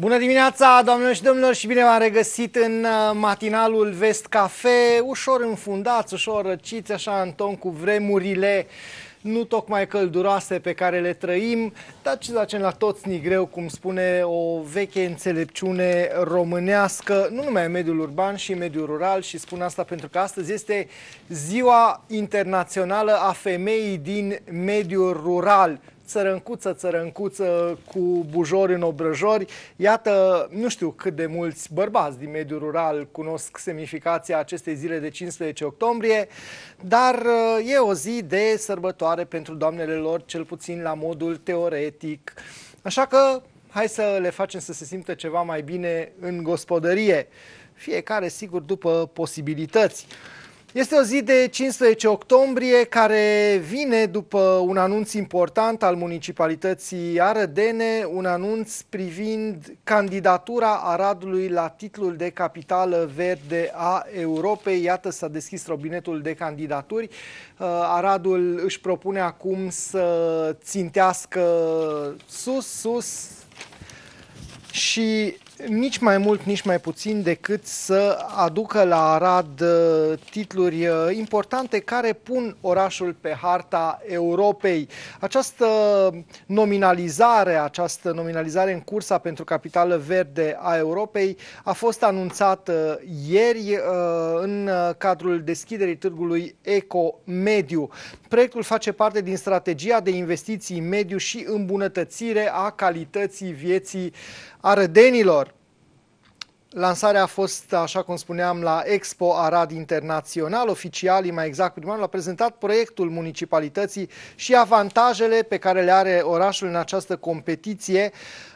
Bună dimineața, doamnelor și domnilor, și bine v-am regăsit în uh, matinalul Vest Cafe, ușor înfundați, ușor răciți, așa în ton cu vremurile nu tocmai călduroase pe care le trăim, dar ce facem la toți ni greu, cum spune o veche înțelepciune românească, nu numai în mediul urban și în mediul rural și spun asta pentru că astăzi este Ziua Internațională a Femeii din Mediul Rural țărâncuță, țărâncuță cu bujori în obrăjori. Iată, nu știu cât de mulți bărbați din mediul rural cunosc semnificația acestei zile de 15 octombrie, dar e o zi de sărbătoare pentru doamnele lor, cel puțin la modul teoretic. Așa că hai să le facem să se simtă ceva mai bine în gospodărie. Fiecare, sigur, după posibilități. Este o zi de 15 octombrie care vine după un anunț important al municipalității arădene, un anunț privind candidatura Aradului la titlul de capitală verde a Europei. Iată s-a deschis robinetul de candidaturi. Uh, Aradul își propune acum să țintească sus, sus și nici mai mult, nici mai puțin decât să aducă la Arad uh, titluri uh, importante care pun orașul pe harta Europei. Această nominalizare, această nominalizare în cursa pentru capitală verde a Europei a fost anunțată ieri uh, în cadrul deschiderii târgului Ecomediu. Proiectul face parte din strategia de investiții mediu și îmbunătățire a calității vieții arădenilor. Lansarea a fost, așa cum spuneam, la Expo Arad Internațional. Oficialii, mai exact primarul, a prezentat proiectul municipalității și avantajele pe care le are orașul în această competiție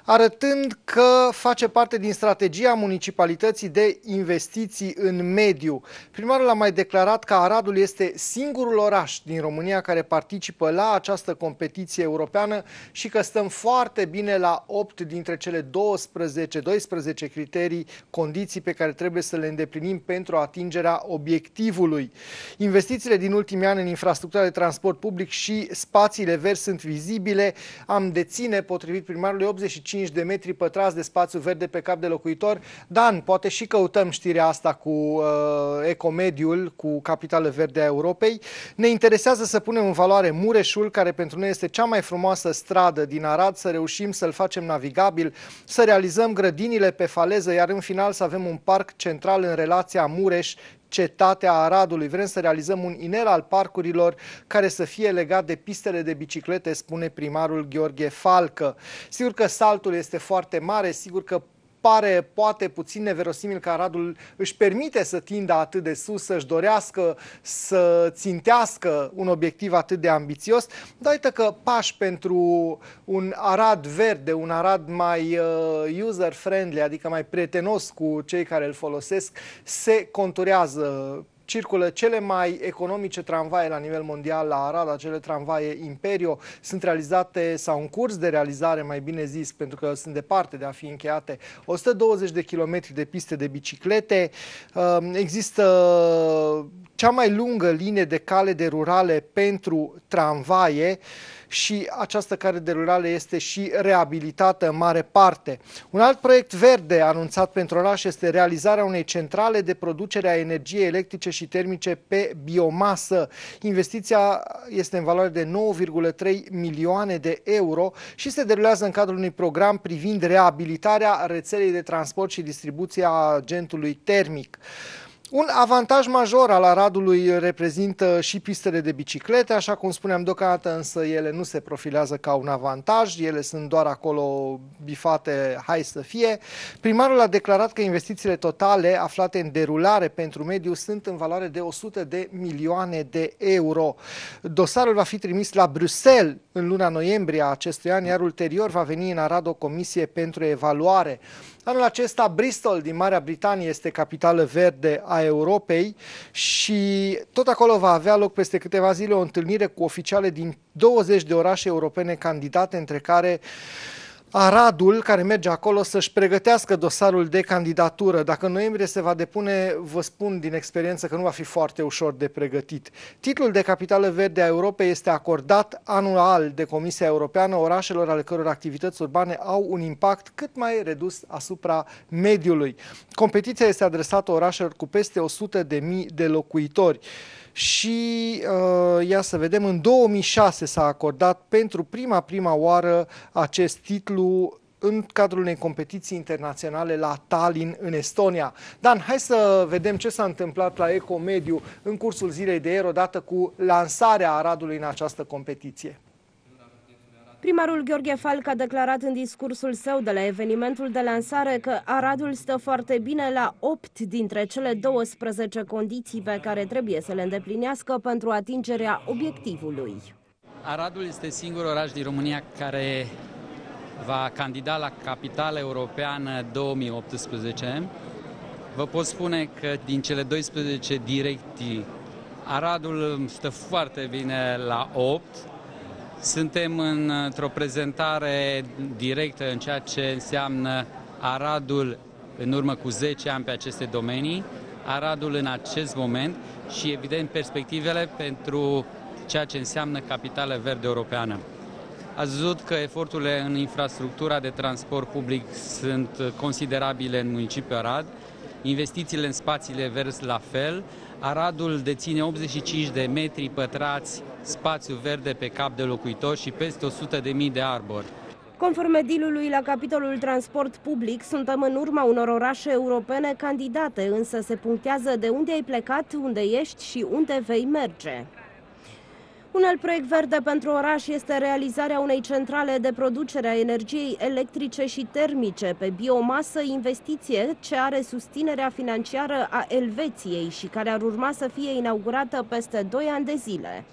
arătând că face parte din strategia municipalității de investiții în mediu. Primarul a mai declarat că Aradul este singurul oraș din România care participă la această competiție europeană și că stăm foarte bine la 8 dintre cele 12, 12 criterii, condiții pe care trebuie să le îndeplinim pentru atingerea obiectivului. Investițiile din ultimii ani în infrastructura de transport public și spațiile verzi sunt vizibile. Am deține, potrivit primarului, 85 5 de metri pătrați de spațiu verde pe cap de locuitor. Dan, poate și căutăm știrea asta cu uh, Ecomediul, cu Capitală Verde a Europei. Ne interesează să punem în valoare Mureșul, care pentru noi este cea mai frumoasă stradă din Arad, să reușim să-l facem navigabil, să realizăm grădinile pe faleză, iar în final să avem un parc central în relația Mureș cetatea Aradului. Vrem să realizăm un inel al parcurilor care să fie legat de pistele de biciclete, spune primarul Gheorghe Falcă. Sigur că saltul este foarte mare, sigur că pare poate puțin neverosimil că Aradul își permite să tindă atât de sus, să-și dorească să țintească un obiectiv atât de ambițios, dar uite că pași pentru un Arad verde, un Arad mai uh, user-friendly, adică mai prietenos cu cei care îl folosesc, se conturează circulă cele mai economice tramvaie la nivel mondial la Arad, acele tramvaie Imperio, sunt realizate sau în curs de realizare, mai bine zis, pentru că sunt departe de a fi încheiate, 120 de kilometri de piste de biciclete, ehm, există cea mai lungă linie de cale de rurale pentru tramvaie, și această care derulare este și reabilitată în mare parte. Un alt proiect verde anunțat pentru oraș este realizarea unei centrale de producere a energiei electrice și termice pe biomasă. Investiția este în valoare de 9,3 milioane de euro și se derulează în cadrul unui program privind reabilitarea rețelei de transport și distribuția agentului termic. Un avantaj major al Aradului reprezintă și pistele de biciclete, așa cum spuneam deocamdată, însă ele nu se profilează ca un avantaj, ele sunt doar acolo bifate, hai să fie. Primarul a declarat că investițiile totale aflate în derulare pentru mediu sunt în valoare de 100 de milioane de euro. Dosarul va fi trimis la Bruxelles în luna noiembrie a acestui an, iar ulterior va veni în Arad o comisie pentru evaluare. Anul acesta Bristol din Marea Britanie este capitală verde a Europei și tot acolo va avea loc peste câteva zile o întâlnire cu oficiale din 20 de orașe europene candidate, între care uh, Aradul, care merge acolo, să-și pregătească dosarul de candidatură. Dacă în noiembrie se va depune, vă spun din experiență că nu va fi foarte ușor de pregătit. Titlul de capitală verde a Europei este acordat anual de Comisia Europeană orașelor ale căror activități urbane au un impact cât mai redus asupra mediului. Competiția este adresată orașelor cu peste 100.000 de, de locuitori și uh, ia să vedem, în 2006 s-a acordat pentru prima prima oară acest titlu în cadrul unei competiții internaționale la Tallinn, în Estonia. Dan, hai să vedem ce s-a întâmplat la Ecomediu în cursul zilei de ieri, odată cu lansarea Aradului în această competiție. Primarul Gheorghe Falc a declarat în discursul său de la evenimentul de lansare că Aradul stă foarte bine la 8 dintre cele 12 condiții pe care trebuie să le îndeplinească pentru atingerea obiectivului. Aradul este singurul oraș din România care va candida la Capitală Europeană 2018. Vă pot spune că din cele 12 directii, Aradul stă foarte bine la 8, suntem într-o prezentare directă în ceea ce înseamnă Aradul în urmă cu 10 ani pe aceste domenii, Aradul în acest moment și, evident, perspectivele pentru ceea ce înseamnă capitală verde europeană. Ați văzut că eforturile în infrastructura de transport public sunt considerabile în municipiul Arad, investițiile în spațiile verzi la fel. Aradul deține 85 de metri pătrați spațiu verde pe cap de locuitor și peste 100.000 de arbori. Conform edilului la capitolul transport public, suntem în urma unor orașe europene candidate, însă se punctează de unde ai plecat, unde ești și unde vei merge. Un alt proiect verde pentru oraș este realizarea unei centrale de producere a energiei electrice și termice pe biomasă, investiție ce are susținerea financiară a Elveției și care ar urma să fie inaugurată peste 2 ani de zile.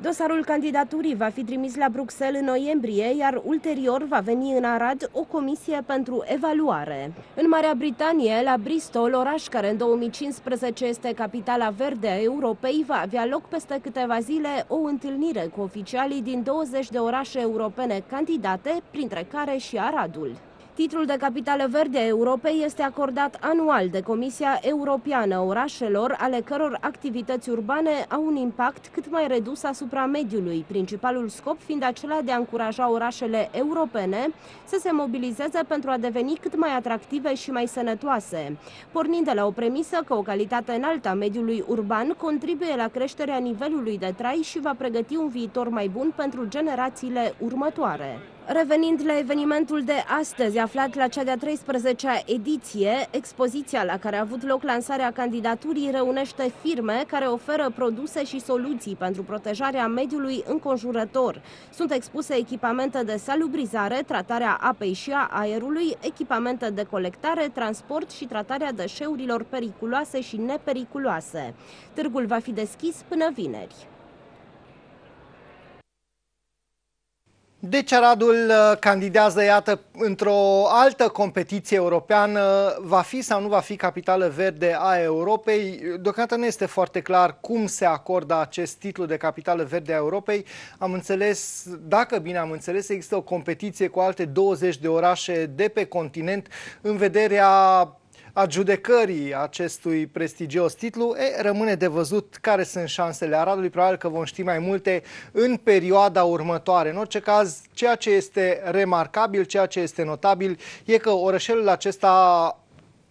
Dosarul candidaturii va fi trimis la Bruxelles în noiembrie, iar ulterior va veni în Arad o comisie pentru evaluare. În Marea Britanie, la Bristol, oraș care în 2015 este capitala verde a Europei, va avea loc peste câteva zile o întâlnire cu oficialii din 20 de orașe europene candidate, printre care și Aradul. Titlul de capitală Verde a Europei este acordat anual de Comisia Europeană orașelor, ale căror activități urbane au un impact cât mai redus asupra mediului, principalul scop fiind acela de a încuraja orașele europene să se mobilizeze pentru a deveni cât mai atractive și mai sănătoase, pornind de la o premisă că o calitate înaltă a mediului urban contribuie la creșterea nivelului de trai și va pregăti un viitor mai bun pentru generațiile următoare. Revenind la evenimentul de astăzi, aflat la cea de-a 13-a ediție, expoziția la care a avut loc lansarea candidaturii reunește firme care oferă produse și soluții pentru protejarea mediului înconjurător. Sunt expuse echipamente de salubrizare, tratarea apei și a aerului, echipamente de colectare, transport și tratarea deșeurilor periculoase și nepericuloase. Târgul va fi deschis până vineri. Deci Aradul uh, candidează, iată, într-o altă competiție europeană. Va fi sau nu va fi capitală verde a Europei? Deocamdată nu este foarte clar cum se acordă acest titlu de capitală verde a Europei. Am înțeles, dacă bine am înțeles, există o competiție cu alte 20 de orașe de pe continent în vederea adjudecării acestui prestigios titlu. E, rămâne de văzut care sunt șansele Aradului, probabil că vom ști mai multe în perioada următoare. În orice caz, ceea ce este remarcabil, ceea ce este notabil, e că orășelul acesta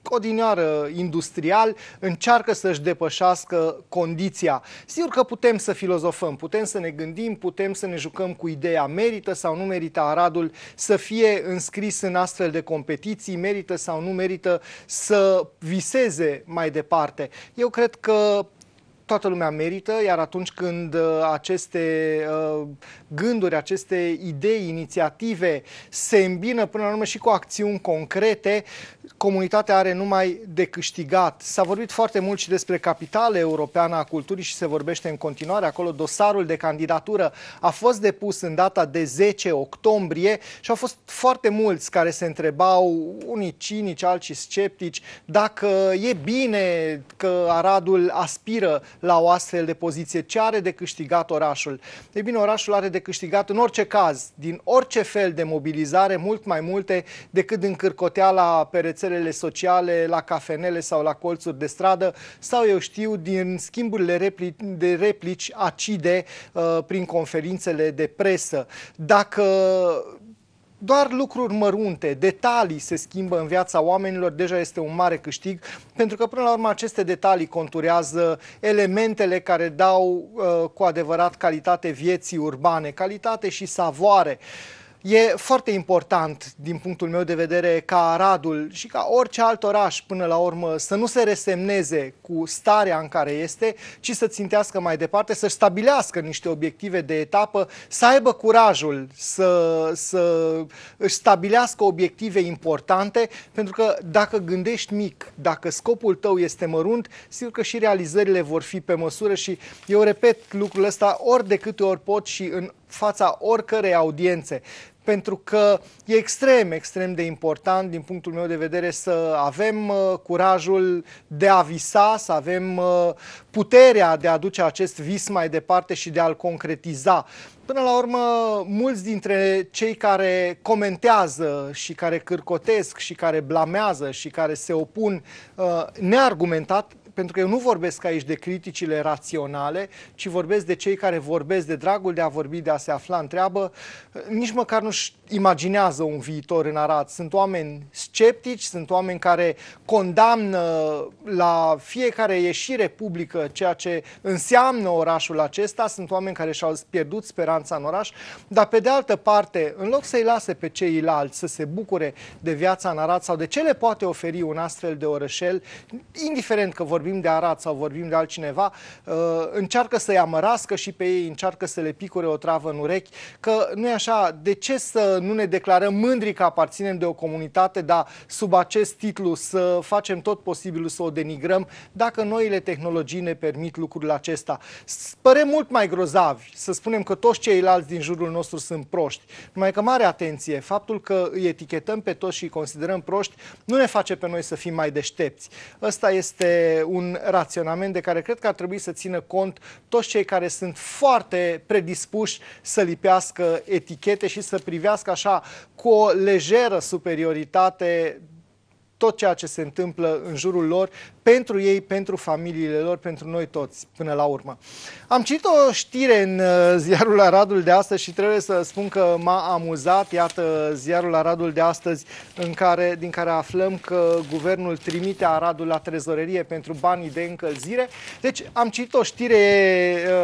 odinioară industrial încearcă să-și depășească condiția. Sigur că putem să filozofăm, putem să ne gândim, putem să ne jucăm cu ideea merită sau nu merită Aradul să fie înscris în astfel de competiții, merită sau nu merită să viseze mai departe. Eu cred că toată lumea merită, iar atunci când uh, aceste uh, gânduri, aceste idei, inițiative se îmbină până la urmă și cu acțiuni concrete, comunitatea are numai de câștigat. S-a vorbit foarte mult și despre capitale europeană a culturii și se vorbește în continuare. Acolo dosarul de candidatură a fost depus în data de 10 octombrie și au fost foarte mulți care se întrebau, unii cinici, alții sceptici, dacă e bine că Aradul aspiră la o astfel de poziție. Ce are de câștigat orașul? Ei bine, orașul are de câștigat în orice caz, din orice fel de mobilizare, mult mai multe decât în cârcotea la perețelele sociale, la cafenele sau la colțuri de stradă sau, eu știu, din schimburile repli- de replici acide uh, prin conferințele de presă. Dacă doar lucruri mărunte, detalii se schimbă în viața oamenilor, deja este un mare câștig, pentru că până la urmă aceste detalii conturează elementele care dau uh, cu adevărat calitate vieții urbane, calitate și savoare. Uh, E foarte important, din punctul meu de vedere, ca Aradul și ca orice alt oraș, până la urmă, să nu se resemneze cu starea în care este, ci să țintească mai departe, să stabilească niște obiective de etapă, să aibă curajul să, să își stabilească obiective importante, pentru că dacă gândești mic, dacă scopul tău este mărunt, sigur că și realizările vor fi pe măsură și eu repet lucrul ăsta ori de câte ori pot și în fața oricărei audiențe pentru că e extrem, extrem de important din punctul meu de vedere să avem uh, curajul de a visa, să avem uh, puterea de a duce acest vis mai departe și de a-l concretiza. Până la urmă, mulți dintre cei care comentează și care cârcotesc și care blamează și care se opun uh, neargumentat pentru că eu nu vorbesc aici de criticile raționale, ci vorbesc de cei care vorbesc de dragul de a vorbi, de a se afla în treabă, nici măcar nu-și imaginează un viitor în Arad. Sunt oameni sceptici, sunt oameni care condamnă la fiecare ieșire publică ceea ce înseamnă orașul acesta, sunt oameni care și-au pierdut speranța în oraș, dar pe de altă parte, în loc să-i lase pe ceilalți să se bucure de viața în Arad sau de ce le poate oferi un astfel de orășel, indiferent că vorbim vorbim de Arad sau vorbim de altcineva, uh, încearcă să-i amărască și pe ei, încearcă să le picure o travă în urechi, că nu e așa, de ce să nu ne declarăm mândri că aparținem de o comunitate, dar sub acest titlu să facem tot posibilul să o denigrăm, dacă noile tehnologii ne permit lucrurile acesta. Părem mult mai grozavi să spunem că toți ceilalți din jurul nostru sunt proști, numai că mare atenție, faptul că îi etichetăm pe toți și îi considerăm proști, nu ne face pe noi să fim mai deștepți. Ăsta este un raționament de care cred că ar trebui să țină cont toți cei care sunt foarte predispuși să lipească etichete și să privească așa cu o lejeră superioritate tot ceea ce se întâmplă în jurul lor, pentru ei, pentru familiile lor, pentru noi toți, până la urmă. Am citit o știre în uh, ziarul Aradul de astăzi și trebuie să spun că m-a amuzat, iată ziarul Aradul de astăzi, în care, din care aflăm că guvernul trimite Aradul la trezorerie pentru banii de încălzire. Deci am citit o știre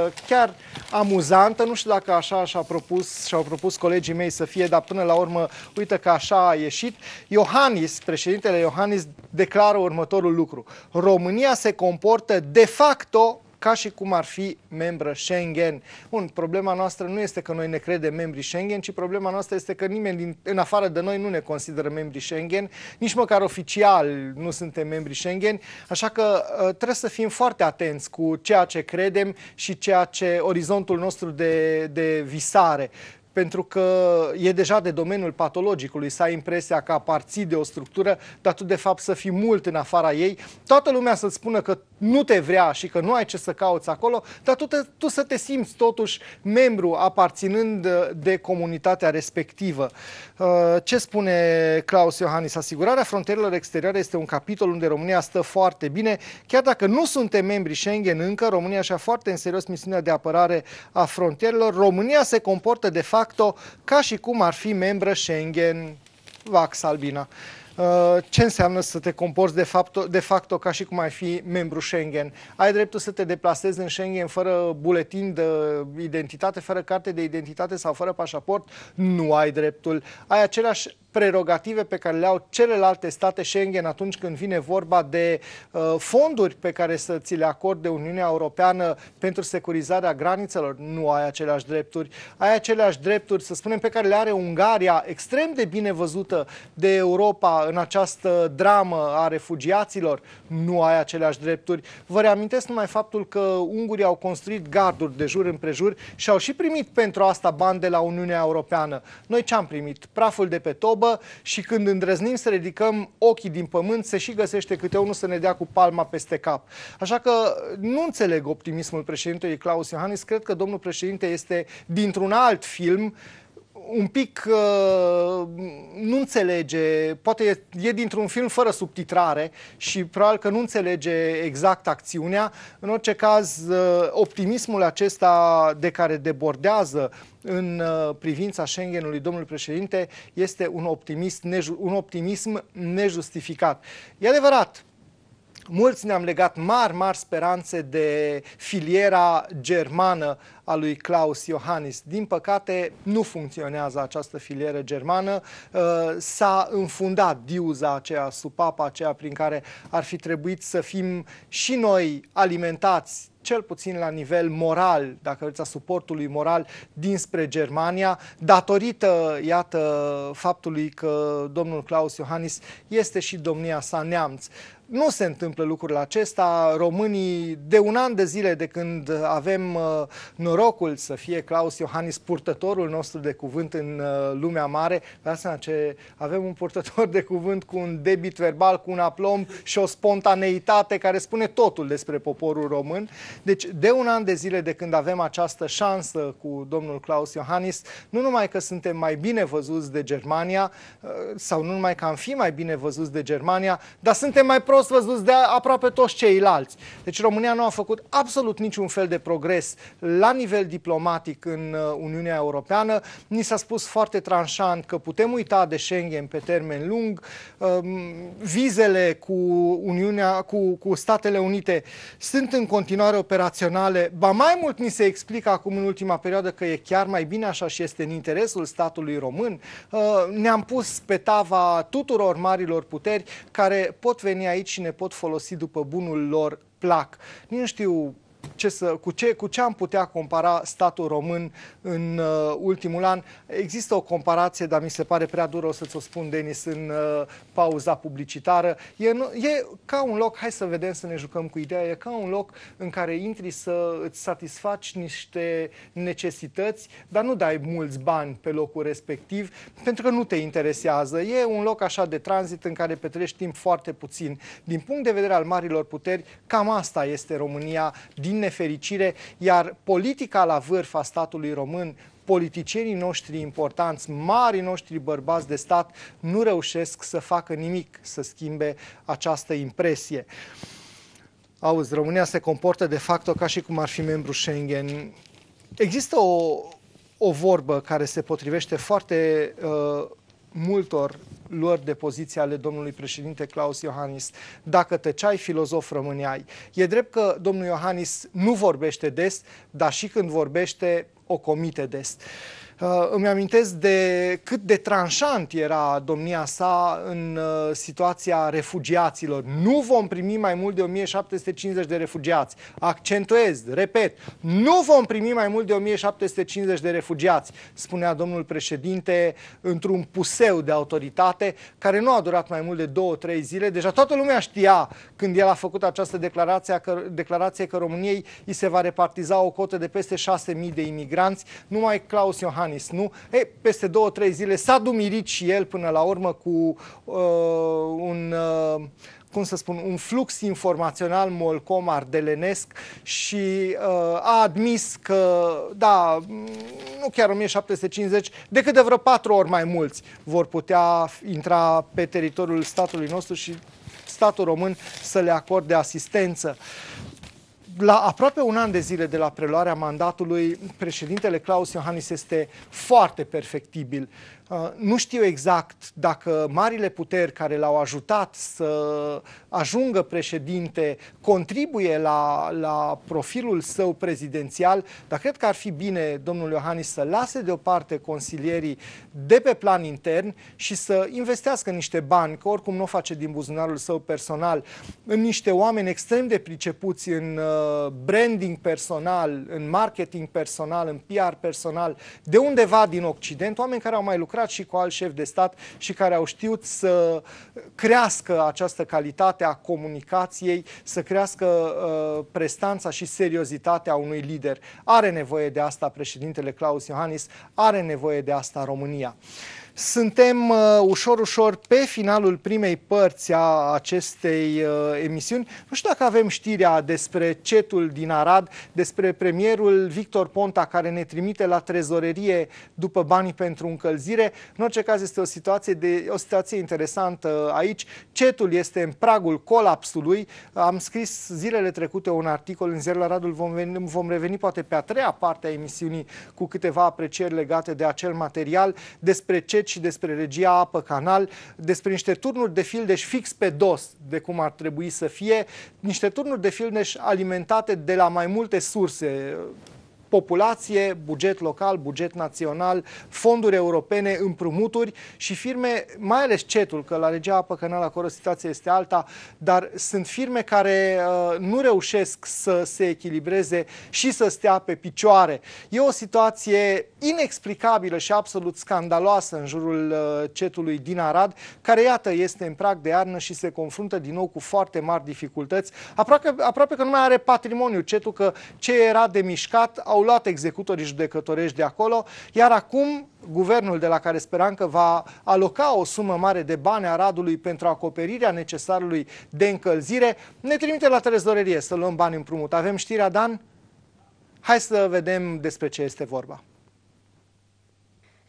uh, chiar amuzantă, nu știu dacă așa și-a propus, și propus colegii mei să fie, dar până la urmă, uite că așa a ieșit. Iohannis, președintele Iohannis, declară următorul lucru. România se comportă de facto ca și cum ar fi membră Schengen. Bun, problema noastră nu este că noi ne credem membrii Schengen, ci problema noastră este că nimeni din, în afară de noi nu ne consideră membrii Schengen, nici măcar oficial nu suntem membrii Schengen, așa că uh, trebuie să fim foarte atenți cu ceea ce credem și ceea ce orizontul nostru de, de visare pentru că e deja de domeniul patologicului să ai impresia că aparții de o structură, dar tu de fapt să fii mult în afara ei, toată lumea să-ți spună că nu te vrea și că nu ai ce să cauți acolo, dar tu, te, tu să te simți totuși membru aparținând uh, de comunitatea respectivă. Uh, ce spune Claus Iohannis? Asigurarea frontierelor exterioare este un capitol unde România stă foarte bine. Chiar dacă nu suntem membri Schengen încă, România și-a foarte în serios misiunea de apărare a frontierelor. România se comportă de facto ca și cum ar fi membră Schengen. Vax Albina. Uh, ce înseamnă să te comporți de, fapt, de facto ca și cum ai fi membru Schengen. Ai dreptul să te deplasezi în Schengen fără buletin de identitate, fără carte de identitate sau fără pașaport? Nu ai dreptul. Ai aceleași prerogative pe care le au celelalte state Schengen atunci când vine vorba de uh, fonduri pe care să ți le acorde Uniunea Europeană pentru securizarea granițelor. Nu ai aceleași drepturi. Ai aceleași drepturi, să spunem, pe care le are Ungaria, extrem de bine văzută de Europa în această dramă a refugiaților. Nu ai aceleași drepturi. Vă reamintesc numai faptul că ungurii au construit garduri de jur împrejur și au și primit pentru asta bani de la Uniunea Europeană. Noi ce am primit? Praful de pe top, probă și când îndrăznim să ridicăm ochii din pământ, se și găsește câte unul să ne dea cu palma peste cap. Așa că nu înțeleg optimismul președintelui Claus Iohannis, cred că domnul președinte este dintr-un alt film, un pic uh, nu înțelege, poate e, e dintr-un film fără subtitrare și probabil că nu înțelege exact acțiunea. În orice caz, uh, optimismul acesta de care debordează în uh, privința Schengenului domnul președinte este un, optimist, neju- un optimism nejustificat. E adevărat, Mulți ne-am legat mari, mari speranțe de filiera germană a lui Klaus Iohannis. Din păcate, nu funcționează această filieră germană. Uh, s-a înfundat diuza aceea, supapa aceea prin care ar fi trebuit să fim și noi alimentați cel puțin la nivel moral, dacă vreți, a suportului moral dinspre Germania, datorită, iată, faptului că domnul Klaus Iohannis este și domnia sa neamț nu se întâmplă lucrul acesta. Românii, de un an de zile de când avem uh, norocul să fie Claus Iohannis purtătorul nostru de cuvânt în uh, lumea mare, vă seama ce avem un purtător de cuvânt cu un debit verbal, cu un aplomb și o spontaneitate care spune totul despre poporul român. Deci, de un an de zile de când avem această șansă cu domnul Claus Iohannis, nu numai că suntem mai bine văzuți de Germania, uh, sau nu numai că am fi mai bine văzuți de Germania, dar suntem mai pro prost văzut de aproape toți ceilalți. Deci România nu a făcut absolut niciun fel de progres la nivel diplomatic în uh, Uniunea Europeană. Ni s-a spus foarte tranșant că putem uita de Schengen pe termen lung. Um, vizele cu, Uniunea, cu, cu Statele Unite sunt în continuare operaționale. Ba mai mult ni se explică acum în ultima perioadă că e chiar mai bine așa și este în interesul statului român. Uh, ne-am pus pe tava tuturor marilor puteri care pot veni aici și ne pot folosi după bunul lor plac. Nu știu ce să, cu, ce, cu ce am putea compara statul român în uh, ultimul an. Există o comparație, dar mi se pare prea dură, o să-ți o spun, Denis, în uh, pauza publicitară. E, nu, e ca un loc, hai să vedem, să ne jucăm cu ideea, e ca un loc în care intri să îți satisfaci niște necesități, dar nu dai mulți bani pe locul respectiv, pentru că nu te interesează. E un loc așa de tranzit în care petrești timp foarte puțin. Din punct de vedere al marilor puteri, cam asta este România din din nefericire, iar politica la vârf a statului român, politicienii noștri importanți, marii noștri bărbați de stat, nu reușesc să facă nimic să schimbe această impresie. Auzi, România se comportă de facto ca și cum ar fi membru Schengen. Există o, o vorbă care se potrivește foarte uh, multor luări de poziție ale domnului președinte Claus Iohannis. Dacă tăceai, filozof rămâneai. E drept că domnul Iohannis nu vorbește des, dar și când vorbește, o comite des. Uh, îmi amintesc de cât de tranșant era domnia sa în uh, situația refugiaților. Nu vom primi mai mult de 1750 de refugiați. Accentuez, repet, nu vom primi mai mult de 1750 de refugiați, spunea domnul președinte într-un puseu de autoritate care nu a durat mai mult de 2-3 zile. Deja toată lumea știa când el a făcut această declarație că, declarație că României îi se va repartiza o cotă de peste 6.000 de imigranți migranți, numai Claus Iohannis nu. E, peste două, trei zile s-a dumirit și el până la urmă cu uh, un... Uh, cum să spun, un flux informațional molcom ardelenesc și uh, a admis că, da, nu chiar 1750, decât de vreo patru ori mai mulți vor putea intra pe teritoriul statului nostru și statul român să le acorde asistență la aproape un an de zile de la preluarea mandatului, președintele Claus Iohannis este foarte perfectibil. Uh, nu știu exact dacă marile puteri care l-au ajutat să ajungă președinte, contribuie la, la profilul său prezidențial, dar cred că ar fi bine domnul Iohannis să lase deoparte consilierii de pe plan intern și să investească niște bani, că oricum nu o face din buzunarul său personal, în niște oameni extrem de pricepuți în uh, branding personal, în marketing personal, în PR personal, de undeva din Occident, oameni care au mai lucrat și cu alt șef de stat și care au știut să crească această calitate calitatea comunicației, să crească uh, prestanța și seriozitatea unui lider. Are nevoie de asta președintele Claus Iohannis, are nevoie de asta România. Suntem uh, ușor, ușor pe finalul primei părți a acestei uh, emisiuni. Nu știu dacă avem știrea despre cetul din Arad, despre premierul Victor Ponta care ne trimite la trezorerie după banii pentru încălzire. În orice caz este o situație, de, o situație interesantă aici. Cetul este în pragul colapsului. Am scris zilele trecute un articol în ziarul Aradul. Vom, veni, vom reveni poate pe a treia parte a emisiunii cu câteva aprecieri legate de acel material despre ce buget și despre regia apă canal, despre niște turnuri de fildeș fix pe dos, de cum ar trebui să fie, niște turnuri de fildeș alimentate de la mai multe surse, populație, buget local, buget național, fonduri europene, împrumuturi și firme, mai ales cetul, că la Regea Apă Canal acolo situația este alta, dar sunt firme care uh, nu reușesc să se echilibreze și să stea pe picioare. E o situație inexplicabilă și absolut scandaloasă în jurul uh, cetului din Arad, care iată este în prag de iarnă și se confruntă din nou cu foarte mari dificultăți. Aproape, aproape că nu mai are patrimoniu cetul, că ce era de mișcat au au luat executorii judecătorești de acolo, iar acum guvernul de la care speram că va aloca o sumă mare de bani a Radului pentru acoperirea necesarului de încălzire, ne trimite la trezorerie să luăm bani împrumut. Avem știrea, Dan? Hai să vedem despre ce este vorba.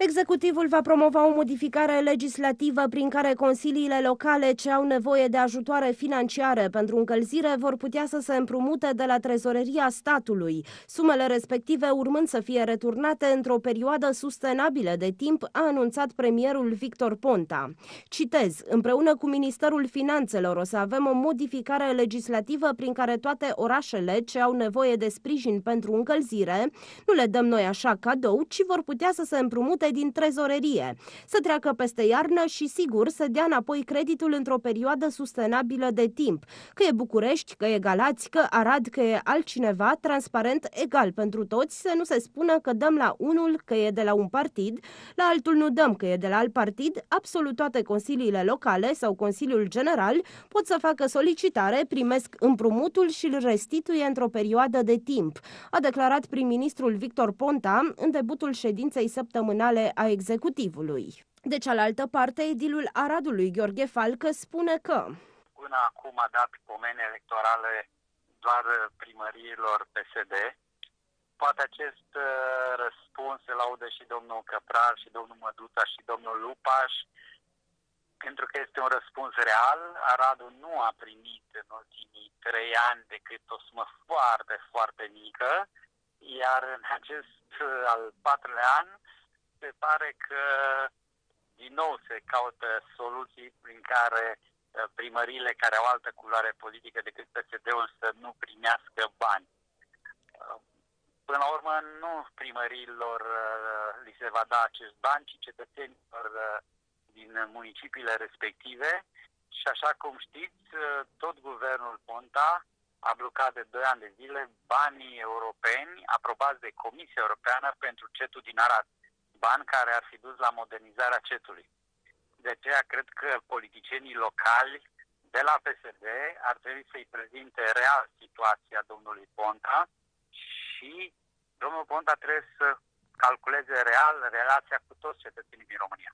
Executivul va promova o modificare legislativă prin care consiliile locale ce au nevoie de ajutoare financiare pentru încălzire vor putea să se împrumute de la trezoreria statului, sumele respective urmând să fie returnate într-o perioadă sustenabilă de timp, a anunțat premierul Victor Ponta. Citez, împreună cu Ministerul Finanțelor o să avem o modificare legislativă prin care toate orașele ce au nevoie de sprijin pentru încălzire, nu le dăm noi așa cadou, ci vor putea să se împrumute din trezorerie, să treacă peste iarnă și, sigur, să dea înapoi creditul într-o perioadă sustenabilă de timp. Că e București, că e Galați, că Arad, că e altcineva, transparent egal pentru toți, să nu se spună că dăm la unul că e de la un partid, la altul nu dăm că e de la alt partid, absolut toate consiliile locale sau Consiliul General pot să facă solicitare, primesc împrumutul și îl restituie într-o perioadă de timp, a declarat prim-ministrul Victor Ponta în debutul ședinței săptămânale competențele a executivului. De cealaltă parte, edilul Aradului Gheorghe Falcă spune că Până acum a dat pomene electorale doar uh, primăriilor PSD. Poate acest uh, răspuns se laudă și domnul Căprar, și domnul Măduța, și domnul Lupaș, pentru că este un răspuns real. Aradul nu a primit în ultimii trei ani decât o sumă foarte, foarte mică, iar în acest uh, al patrulea an se pare că din nou se caută soluții prin care uh, primările care au altă culoare politică decât PSD-ul să nu primească bani. Uh, până la urmă, nu primărilor uh, li se va da acest bani, ci cetățenilor din municipiile respective. Și așa cum știți, tot guvernul Ponta a blocat de 2 ani de zile banii europeni aprobați de Comisia Europeană pentru cetul din Arad bani care ar fi dus la modernizarea cetului. De aceea cred că politicienii locali de la PSD ar trebui să-i prezinte real situația domnului Ponta și domnul Ponta trebuie să calculeze real relația cu toți cetățenii din România.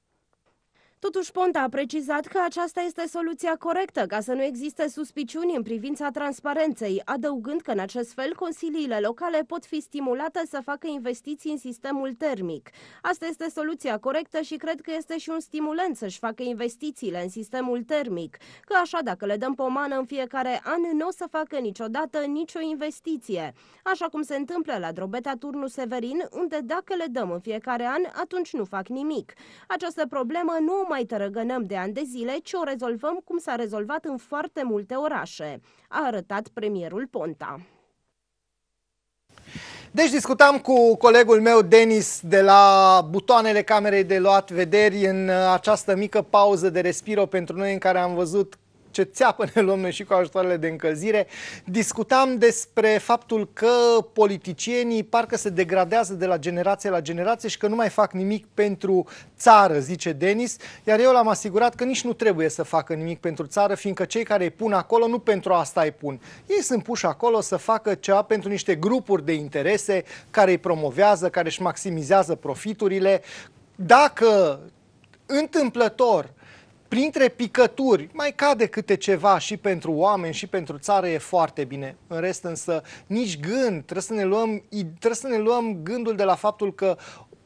Totuși, Ponta a precizat că aceasta este soluția corectă ca să nu existe suspiciuni în privința transparenței, adăugând că în acest fel consiliile locale pot fi stimulate să facă investiții în sistemul termic. Asta este soluția corectă și cred că este și un stimulant să-și facă investițiile în sistemul termic, că așa dacă le dăm pomană în fiecare an, nu o să facă niciodată nicio investiție. Așa cum se întâmplă la drobeta Turnu Severin, unde dacă le dăm în fiecare an, atunci nu fac nimic. Această problemă nu mai tărăgănăm de ani de zile, ci o rezolvăm cum s-a rezolvat în foarte multe orașe, a arătat premierul Ponta. Deci discutam cu colegul meu, Denis, de la butoanele Camerei de Luat Vederi în această mică pauză de respiro pentru noi în care am văzut ce țeapă ne luăm noi și cu ajutoarele de încălzire, discutam despre faptul că politicienii parcă se degradează de la generație la generație și că nu mai fac nimic pentru țară, zice Denis, iar eu l-am asigurat că nici nu trebuie să facă nimic pentru țară, fiindcă cei care îi pun acolo nu pentru asta îi pun. Ei sunt puși acolo să facă ceva pentru niște grupuri de interese care îi promovează, care își maximizează profiturile. Dacă întâmplător printre picături mai cade câte ceva și pentru oameni și pentru țară e foarte bine. În rest însă nici gând, trebuie să ne luăm, trebuie să ne luăm gândul de la faptul că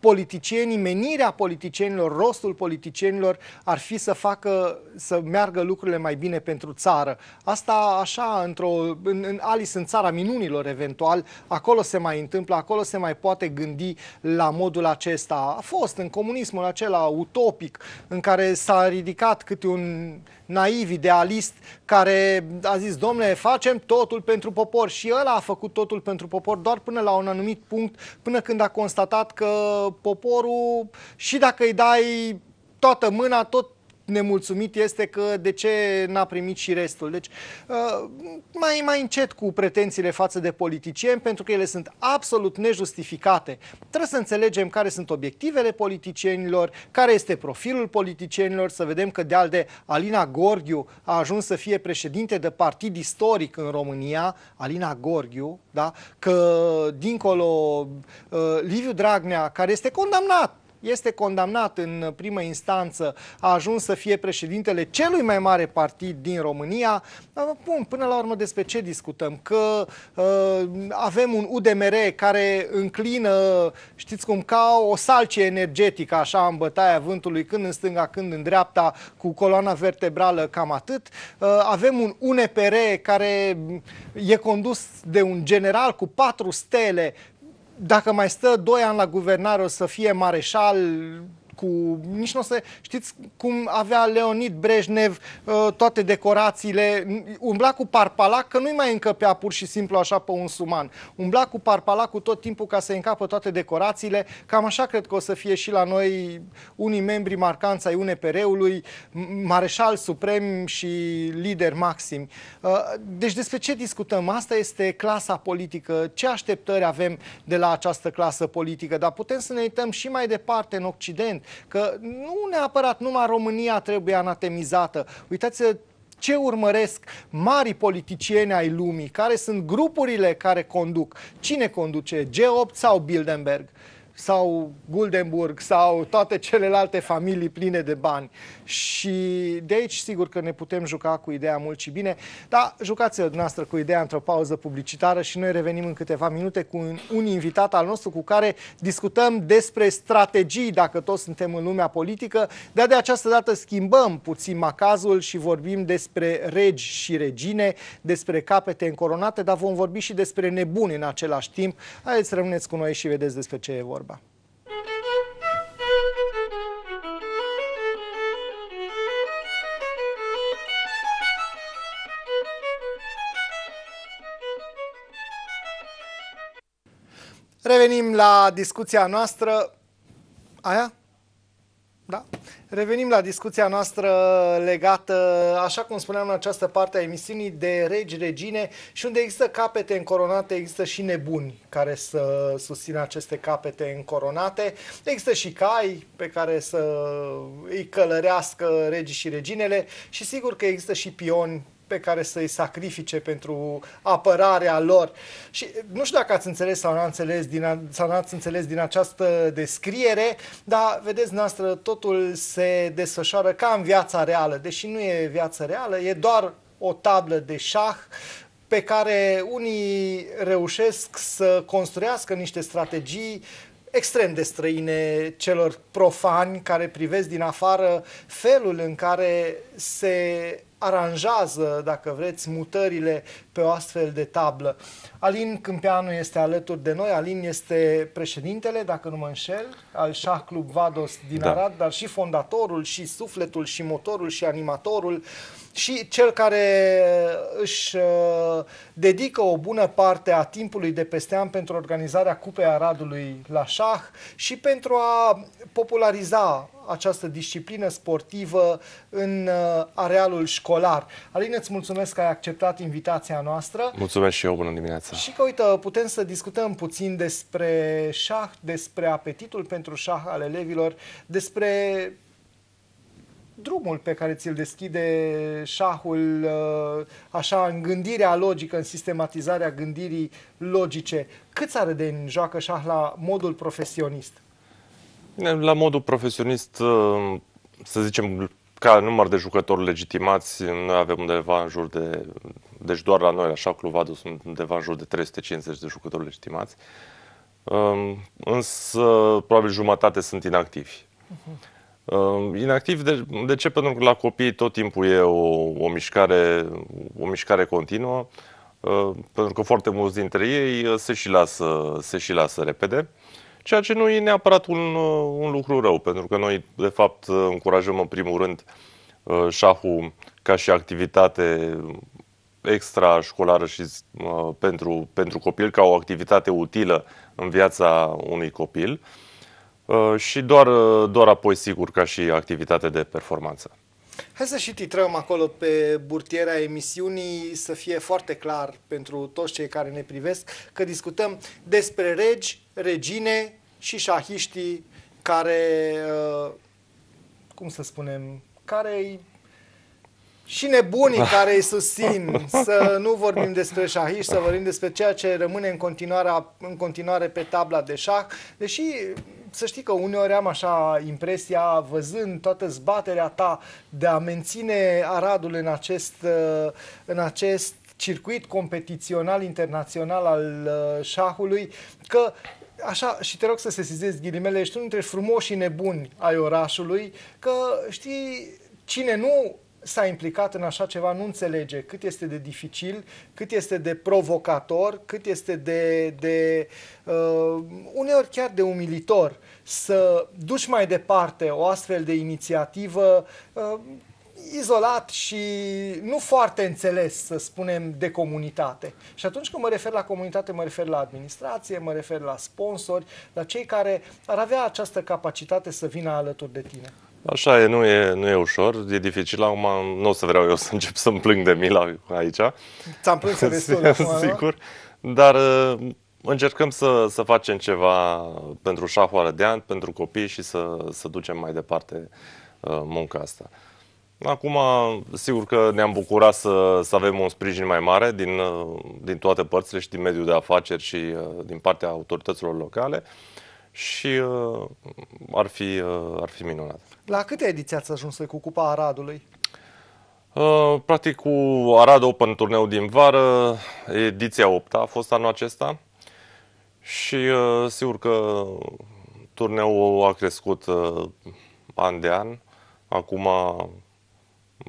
politicienii, menirea politicienilor, rostul politicienilor ar fi să facă, să meargă lucrurile mai bine pentru țară. Asta așa, într-o, în, în Alice în țara minunilor eventual, acolo se mai întâmplă, acolo se mai poate gândi la modul acesta. A fost în comunismul acela utopic în care s-a ridicat câte un naiv, idealist, care a zis, domnule, facem totul pentru popor și el a făcut totul pentru popor doar până la un anumit punct, până când a constatat că poporul și dacă îi dai toată mâna, tot nemulțumit este că de ce n-a primit și restul. Deci uh, mai, mai încet cu pretențiile față de politicieni, pentru că ele sunt absolut nejustificate. Trebuie să înțelegem care sunt obiectivele politicienilor, care este profilul politicienilor, să vedem că de al de Alina Gorghiu a ajuns să fie președinte de partid istoric în România, Alina Gorghiu, da? că dincolo uh, Liviu Dragnea, care este condamnat este condamnat în primă instanță, a ajuns să fie președintele celui mai mare partid din România. Bun, până la urmă despre ce discutăm? Că uh, avem un UDMR care înclină, știți cum, ca o salcie energetică, așa, în bătaia vântului, când în stânga, când în dreapta, cu coloana vertebrală, cam atât. Uh, avem un UNPR care e condus de un general cu patru stele, dacă mai stă 2 ani la guvernare o să fie mareșal, cu... Nici nu o să... Știți cum avea Leonid Brejnev uh, toate decorațiile? Umbla cu parpalac, că nu-i mai încăpea pur și simplu așa pe un suman. Umbla cu parpalac cu tot timpul ca să încapă toate decorațiile. Cam așa cred că o să fie și la noi unii membri marcanți ai UNPR-ului, mareșal suprem și lider maxim. Uh, deci despre ce discutăm? Asta este clasa politică. Ce așteptări avem de la această clasă politică? Dar putem să ne uităm și mai departe în Occident că nu neapărat numai România trebuie anatemizată. Uitați uh, ce urmăresc mari politicieni ai lumii, care sunt grupurile care conduc, cine conduce, G8 sau Bilderberg sau Guldenburg sau toate celelalte familii pline de bani. Și de aici sigur că ne putem juca cu ideea mult și bine, dar jucați-o dumneavoastră cu ideea într-o pauză publicitară și noi revenim în câteva minute cu un, un invitat al nostru cu care discutăm despre strategii, dacă toți suntem în lumea politică, dar de această dată schimbăm puțin macazul și vorbim despre regi și regine, despre capete încoronate, dar vom vorbi și despre nebuni în același timp. Haideți, rămâneți cu noi și vedeți despre ce e vorba vorba. Revenim la discuția noastră. Aia? Da. Revenim la discuția noastră legată, așa cum spuneam în această parte a emisiunii, de regi, regine și unde există capete încoronate, există și nebuni care să susțină aceste capete încoronate. Există și cai pe care să îi călărească regii și reginele și sigur că există și pioni pe care să-i sacrifice pentru apărarea lor. Și nu știu dacă ați înțeles sau n-ați înțeles din, sau n-ați înțeles din această descriere, dar vedeți noastră, totul se desfășoară ca în viața reală, deși nu e viața reală, e doar o tablă de șah pe care unii reușesc să construiască niște strategii extrem de străine celor profani care privesc din afară felul în care se aranjează, dacă vreți, mutările pe o astfel de tablă. Alin Câmpeanu este alături de noi. Alin este președintele, dacă nu mă înșel, al Șah Club Vados din Arad, da. Arad, dar și fondatorul, și sufletul, și motorul, și animatorul, și cel care uh, își uh, dedică o bună parte a timpului de peste an pentru organizarea Cupei Aradului la Șah și pentru a populariza această disciplină sportivă în uh, arealul școlar. Aline, îți mulțumesc că ai acceptat invitația noastră. Mulțumesc și eu, bună dimineața. Și că, uite, putem să discutăm puțin despre șah, despre apetitul pentru șah al elevilor, despre drumul pe care ți-l deschide șahul, uh, așa, în gândirea logică, în sistematizarea gândirii logice. Câți are de joacă șah la modul profesionist? La modul profesionist, uh, să zicem, ca număr de jucători legitimați, noi avem undeva în jur de, deci doar la noi, așa Vadu, sunt undeva în jur de 350 de jucători legitimați, um, însă probabil jumătate sunt inactivi. Um, inactiv, de, de ce? Pentru că la copii tot timpul e o, o, mișcare, o mișcare continuă, uh, pentru că foarte mulți dintre ei uh, se și lasă, se și lasă repede ceea ce nu e neapărat un, un lucru rău, pentru că noi, de fapt, încurajăm în primul rând uh, șahul ca și activitate extrașcolară și uh, pentru, pentru copil, ca o activitate utilă în viața unui copil uh, și doar, uh, doar apoi, sigur, ca și activitate de performanță. Hai să și titrăm acolo pe burtiera emisiunii să fie foarte clar pentru toți cei care ne privesc că discutăm despre regi, regine și șahiștii care, uh, cum să spunem, care și nebunii care îi susțin să nu vorbim despre șahiști, să vorbim despre ceea ce rămâne în continuare, în continuare pe tabla de șah, deși să știi că uneori am așa impresia, văzând toată zbaterea ta de a menține Aradul în acest, uh, în acest circuit competițional internațional al uh, șahului, că așa, și te rog să se sizezi ghilimele, ești unul dintre frumoșii nebuni ai orașului, că știi, cine nu s-a implicat în așa ceva nu înțelege cât este de dificil, cât este de provocator, cât este de, de uh, uneori chiar de umilitor să duci mai departe o astfel de inițiativă uh, izolat și nu foarte înțeles, să spunem, de comunitate. Și atunci când mă refer la comunitate, mă refer la administrație, mă refer la sponsori, la cei care ar avea această capacitate să vină alături de tine. Așa e, nu e, nu e ușor, e dificil. Acum nu o să vreau eu să încep să-mi plâng de mila aici. Ți-am plâns destul. Sigur. Dar uh, încercăm să, să facem ceva pentru șahoară de an, pentru copii și să, să ducem mai departe uh, munca asta. Acum, sigur că ne-am bucurat să, să avem un sprijin mai mare din, uh, din toate părțile și din mediul de afaceri și din partea autorităților locale. Uh, și uh, ar, fi, uh, ar fi minunat. La câte ediții ați ajuns cu Cupa Aradului? Uh, practic cu Arad Open turneu din vară, ediția 8 a fost anul acesta și uh, sigur că turneul a crescut uh, an de an. Acum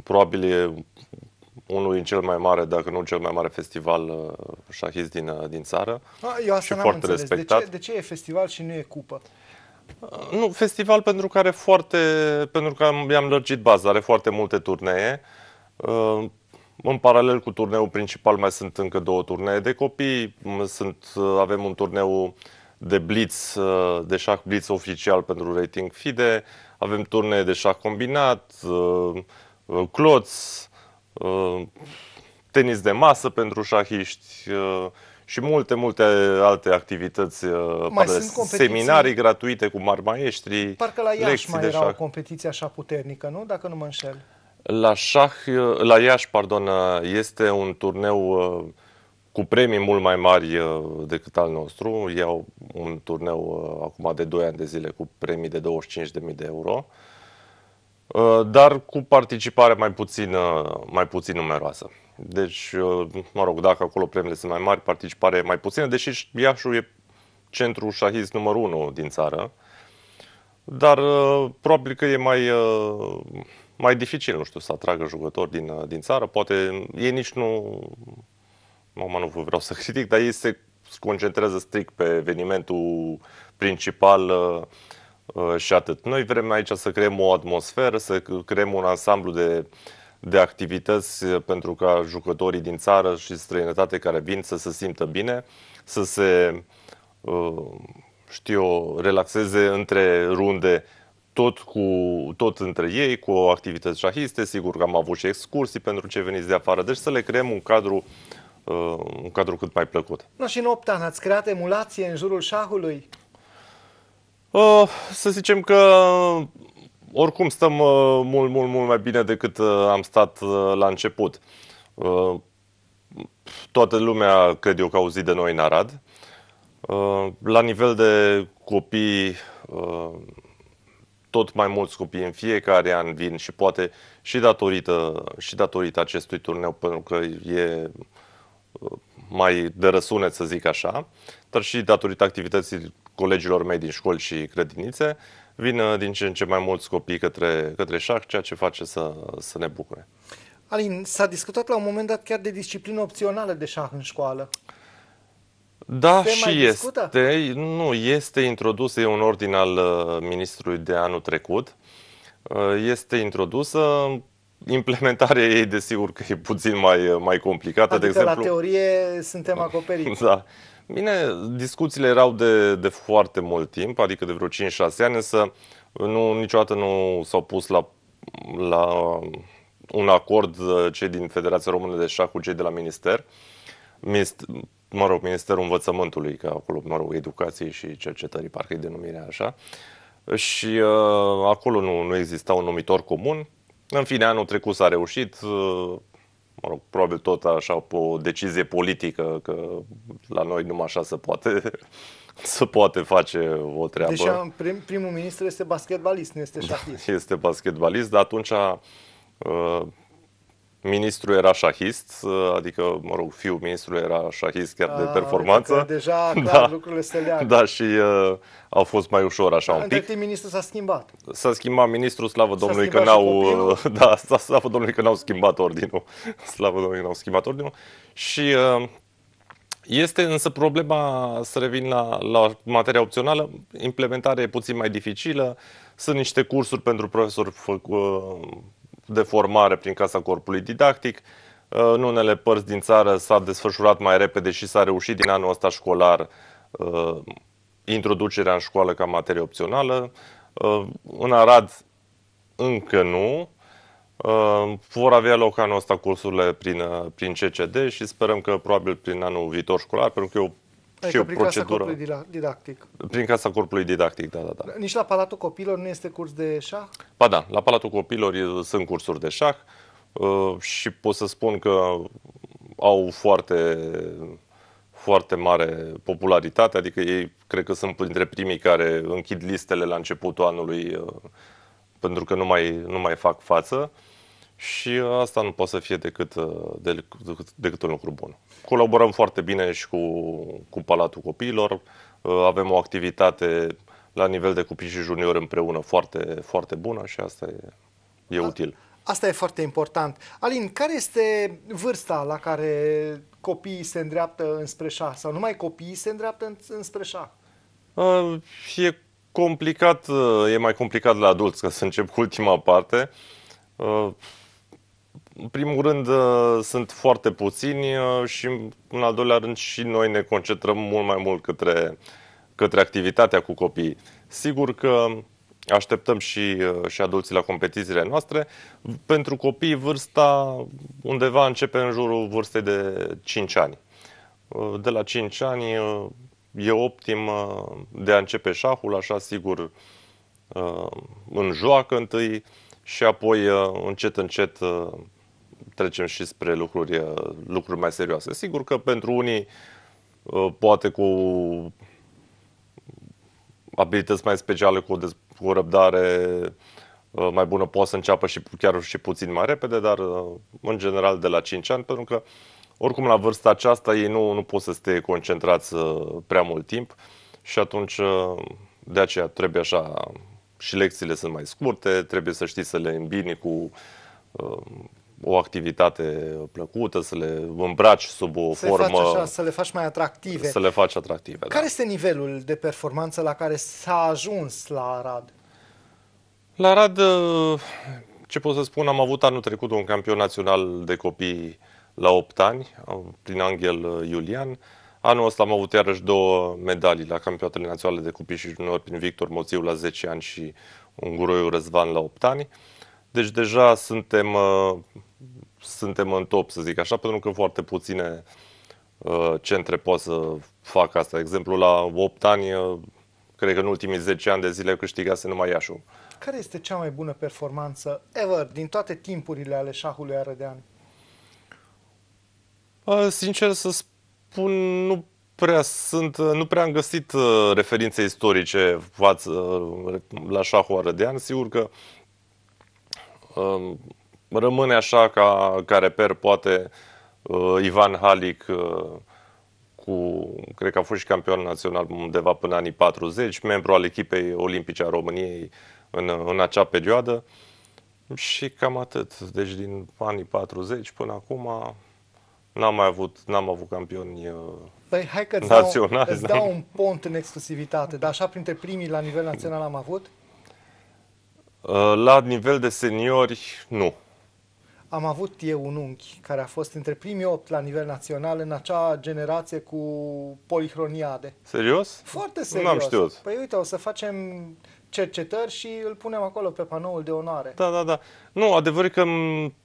probabil e unul din cel mai mare, dacă nu cel mai mare festival uh, șahist din, uh, din țară. eu asta și foarte înțeles. respectat. De ce, de ce e festival și nu e cupă? Uh, nu, festival pentru care foarte, pentru că i-am lărgit baza, are foarte multe turnee. În paralel cu turneul principal mai sunt încă două turnee de copii, sunt, avem un turneu de blitz, de șah blitz oficial pentru rating FIDE, avem turnee de șah combinat, cloți, Uh, tenis de masă pentru șahiști uh, și multe, multe alte activități, uh, mai sunt seminarii gratuite cu mari maestri, Parcă la Iași mai era șah. o competiție așa puternică, nu? Dacă nu mă înșel. La șah, la Iași, pardon, este un turneu cu premii mult mai mari decât al nostru. Iau un turneu acum de 2 ani de zile cu premii de 25.000 de euro. Uh, Uh, dar cu participare mai puțin, mai puțin numeroasă. Deci, uh, mă rog, dacă acolo premiile sunt mai mari, participare mai puțină, deși Iașu e centrul șahist numărul 1 din țară, dar uh, probabil că e mai, mai dificil, nu știu, să atragă jucători din, din țară. Poate ei nici nu... Mama, nu vreau să critic, dar ei se concentrează strict pe evenimentul principal Uh, și atât. Noi vrem aici să creăm o atmosferă, să creăm un ansamblu de, de activități uh, pentru ca jucătorii din țară și străinătate care vin să se simtă bine, să se uh, știu relaxeze între runde tot, cu, tot între ei, cu activități șahiste, sigur că am avut și excursii pentru ce veniți de afară, deci să le creăm un cadru, un cadru cât mai plăcut. No, și în 8 ani ați creat emulație în jurul șahului? Uh, să zicem că oricum stăm uh, mult, mult, mult mai bine decât uh, am stat uh, la început. Uh, toată lumea, cred eu, că a auzit de noi în Arad. Uh, la nivel de copii, uh, tot mai mulți copii în fiecare an vin și poate și datorită, și datorită acestui turneu, pentru că e uh, mai de răsunet, să zic așa, dar și datorită activității colegilor mei din școli și grădinițe, vin uh, din ce în ce mai mulți copii către, către șah, ceea ce face să, să ne bucure. Alin, s-a discutat la un moment dat chiar de disciplină opțională de șah în școală. Da, Se și discută? este. Nu, este introdusă, e un ordin al uh, ministrului de anul trecut. Uh, este introdusă, implementarea ei, desigur că e puțin mai, mai complicată. Adică de exemplu, la teorie suntem acoperiți. Da. Bine, discuțiile erau de, de foarte mult timp, adică de vreo 5-6 ani, însă nu, niciodată nu s-au pus la, la un acord uh, cei din Federația Română de Șah cu cei de la minister. Minist- mă rog, Ministerul Învățământului, că acolo, mă rog, educației și cercetării, parcă e denumirea așa. Și uh, acolo nu, nu exista un numitor comun. În fine, anul trecut s-a reușit, uh, mă rog, probabil tot așa pe o decizie politică, că la noi numai așa se poate, se poate face o treabă. Deci prim, primul ministru este basketbalist, nu este șahist. Este basketbalist, dar atunci uh, ministrul era șahist, uh, adică, mă rog, fiul ministrului era șahist chiar A, de ah, performanță. Adică deja, clar, da, lucrurile se leagă. Da, și uh, au fost mai ușor așa da, un pic. Timp, ministrul s-a schimbat. S-a schimbat ministrul, slavă s-a Domnului că n-au... Uh, da, slavă Domnului că n-au schimbat ordinul. Slavă Domnului că n-au schimbat ordinul. Și uh, este însă problema, să revin la, la materia opțională, implementarea e puțin mai dificilă, sunt niște cursuri pentru profesori făcu, uh, de formare prin Casa Corpului Didactic. Uh, în unele părți din țară s-a desfășurat mai repede și s-a reușit din anul ăsta școlar uh, introducerea în școală ca materie opțională. Uh, în Arad încă nu. Vor avea loc anul ăsta cursurile prin, prin CCD și sperăm că probabil prin anul viitor școlar, pentru că e o Adică și o prin procedură. Casa corpului didactic. Prin casa corpului didactic, da, da, da. Nici la Palatul Copilor nu este curs de șah? Ba da, la Palatul Copilor sunt cursuri de șah ă, și pot să spun că au foarte, foarte mare popularitate, adică ei cred că sunt printre primii care închid listele la începutul anului ă, pentru că nu mai, nu mai fac față și asta nu poate să fie decât, ă, decât, decât un lucru bun colaborăm foarte bine și cu, cu Palatul Copiilor. Uh, avem o activitate la nivel de copii și juniori împreună foarte, foarte bună și asta e, e A, util. Asta e foarte important. Alin, care este vârsta la care copiii se îndreaptă înspre șah? Sau numai copiii se îndreaptă înspre șah? Uh, e complicat, uh, e mai complicat la adulți, că să încep cu ultima parte. În primul rând uh, sunt foarte puțini uh, și în al doilea rând și noi ne concentrăm mult mai mult către, către activitatea cu copiii. Sigur că așteptăm și, uh, și adulții la competițiile noastre. Pentru copii vârsta undeva începe în jurul vârstei de 5 ani. De la 5 ani e optim de a începe șahul, așa sigur în joacă întâi și apoi încet încet trecem și spre lucruri, uh, lucruri mai serioase. Sigur că pentru unii, uh, poate cu abilități mai speciale, cu o, de- cu o răbdare uh, mai bună, poate să înceapă și chiar și puțin mai repede, dar în general de la 5 ani, pentru că oricum la vârsta aceasta ei nu, nu pot să stea concentrați prea mult timp și atunci de aceea trebuie așa și lecțiile sunt mai scurte, trebuie să știi să le îmbini cu o activitate plăcută, să le îmbraci sub o să formă... Le faci așa, să le faci mai atractive. Să le faci atractive, Care da. este nivelul de performanță la care s-a ajuns la Arad? La Arad, ce pot să spun, am avut anul trecut un campion național de copii la 8 ani, prin Angel Iulian. Anul ăsta am avut iarăși două medalii la campionatele naționale de copii și juniori prin Victor Moțiu la 10 ani și Unguroiu Răzvan la 8 ani. Deci deja suntem suntem în top, să zic așa, pentru că foarte puține uh, centre pot să facă asta. De exemplu, la 8 ani, uh, cred că în ultimii 10 ani de zile câștigase numai Iașu. Care este cea mai bună performanță ever din toate timpurile ale șahului arădean? Uh, sincer să spun, nu prea sunt, uh, nu prea am găsit uh, referințe istorice față uh, la șahul arădean. Sigur că Rămâne așa ca, ca reper poate uh, Ivan Halic uh, cu, cred că a fost și campion național undeva până anii 40, membru al echipei olimpice a României în, în acea perioadă și cam atât. Deci din anii 40 până acum n-am mai avut, n-am avut campioni uh, Păi hai că îți naționali, dau, îți da. dau un pont în exclusivitate, dar așa printre primii la nivel național am avut? Uh, la nivel de seniori, nu am avut eu un unchi care a fost între primii opt la nivel național în acea generație cu polihroniade. Serios? Foarte serios. Nu am știut. Păi uite, o să facem cercetări și îl punem acolo pe panoul de onoare. Da, da, da. Nu, adevărul că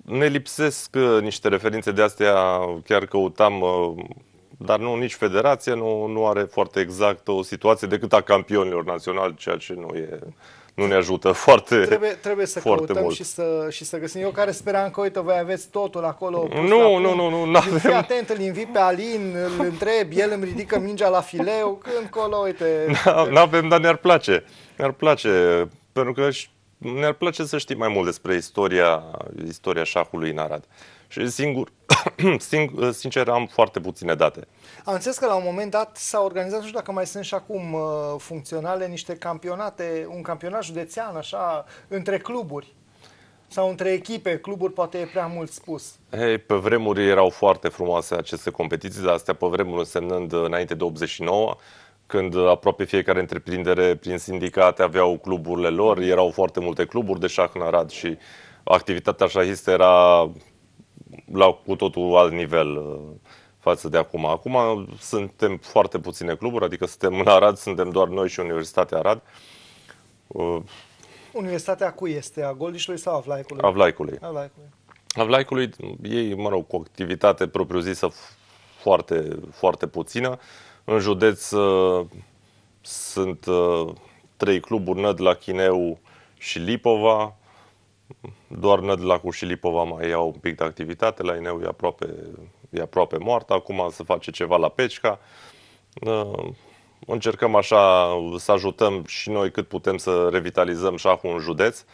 ne lipsesc uh, niște referințe de astea, chiar căutam, uh, dar nu, nici federația nu, nu are foarte exact o situație decât a campionilor naționali, ceea ce nu e nu ne ajută foarte Trebuie, trebuie să foarte căutăm mult. Și, să, și să găsim. Eu care speram că, uite, voi aveți totul acolo. Nu, nu, nu, nu, nu avem. Fii atent, îl invit pe Alin, îl întreb, el îmi ridică mingea la fileu, când colo, uite. Nu avem, dar ne-ar place. Ne-ar place, pentru că ne-ar place să știm mai mult despre istoria, istoria șahului în Arad. Și singur, singur, ă, sincer, am foarte puține date. Am înțeles că la un moment dat s-a organizat, nu știu dacă mai sunt și acum ă, funcționale, niște campionate, un campionat județean, așa, între cluburi sau între echipe, cluburi poate e prea mult spus. Hey, pe vremuri erau foarte frumoase aceste competiții, dar astea pe vremuri însemnând înainte de 89, când aproape fiecare întreprindere prin sindicate aveau cluburile lor, erau foarte multe cluburi de șah în Arad și activitatea șahistă era la cu totul alt nivel uh, față de acum. Acum suntem foarte puține cluburi, adică suntem în Arad, suntem doar noi și Universitatea Arad. Uh, Universitatea cui este? A Goldișului sau a Vlaicului? A Vlaicului. A Vlaicului. A Vlaicului, ei, mă rog, cu activitate propriu-zisă foarte, foarte puțină. În județ uh, sunt uh, trei cluburi, Năd, Chineu și Lipova doar Nădlacu și Lipova mai iau un pic de activitate, la Ineu e aproape, e aproape moartă, acum se face ceva la Pecica. Uh, încercăm așa să ajutăm și noi cât putem să revitalizăm șahul în județ,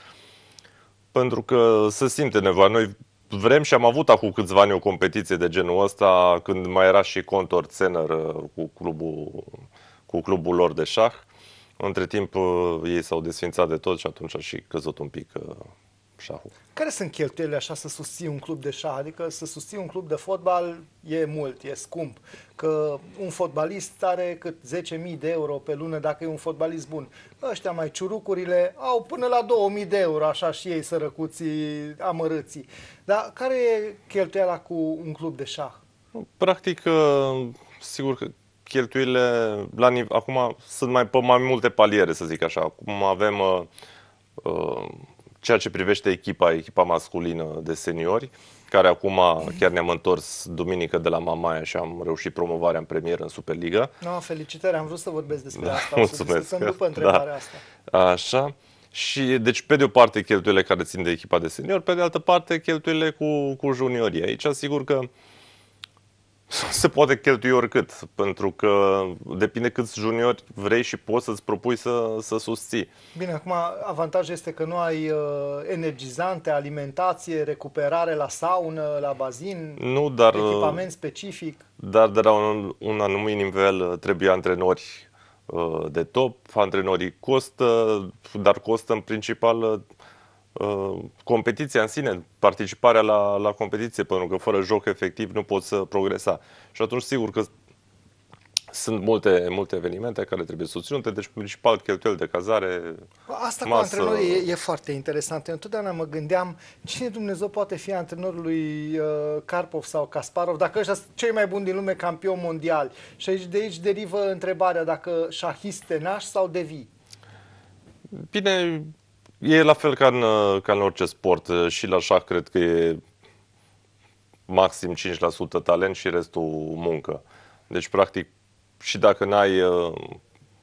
pentru că se simte nevoia. Noi vrem și am avut acum câțiva ani o competiție de genul ăsta, când mai era și Contor Țener uh, cu clubul, cu clubul lor de șah. Între timp uh, ei s-au desfințat de tot și atunci a și căzut un pic șahul. Care sunt cheltuielile așa să susții un club de șah? Adică să susții un club de fotbal e mult, e scump. Că un fotbalist are cât 10.000 de euro pe lună dacă e un fotbalist bun. Ăștia mai ciurucurile au până la 2.000 de euro, așa și ei sărăcuții amărâții. Dar care e cheltuiala cu un club de șah? Practic, uh, sigur că cheltuielile la nivel, acum sunt mai pe mai multe paliere, să zic așa. Acum avem uh, uh, ceea ce privește echipa, echipa masculină de seniori, care acum chiar ne-am întors duminică de la Mamaia și am reușit promovarea în premieră în Superliga. No, felicitări, am vrut să vorbesc despre da, asta, mulțumesc, să după întrebarea da. asta. Așa. Și, deci, pe de o parte cheltuielile care țin de echipa de senior, pe de altă parte cheltuielile cu, cu juniorii. Aici, sigur că uh, Se poate cheltui oricât, pentru că depinde câți juniori vrei și poți să-ți propui să, să susții. Bine, acum avantajul este că nu ai uh, energizante, alimentație, recuperare la saună, la bazin, nu, dar, uh, echipament specific. Dar de la un, un anumit nivel uh, trebuie antrenori uh, de top, antrenorii costă, dar costă în principal uh, Uh, competiția în sine, participarea la, la competiție, pentru că fără joc efectiv nu poți să progresa. Și atunci sigur că sunt multe, multe evenimente care trebuie susținute, deci principal cheltuieli de cazare, Asta masă... cu antrenorul e, e foarte interesant. Eu întotdeauna mă gândeam cine Dumnezeu poate fi antrenorul lui uh, Karpov sau Kasparov, dacă ăștia sunt cei mai buni din lume campion mondial Și aici, de aici derivă întrebarea dacă șahiste naș sau devii. Bine, E la fel ca în, uh, ca în orice sport. Uh, și la șah cred că e maxim 5% talent și restul muncă. Deci, practic, și dacă n-ai, uh,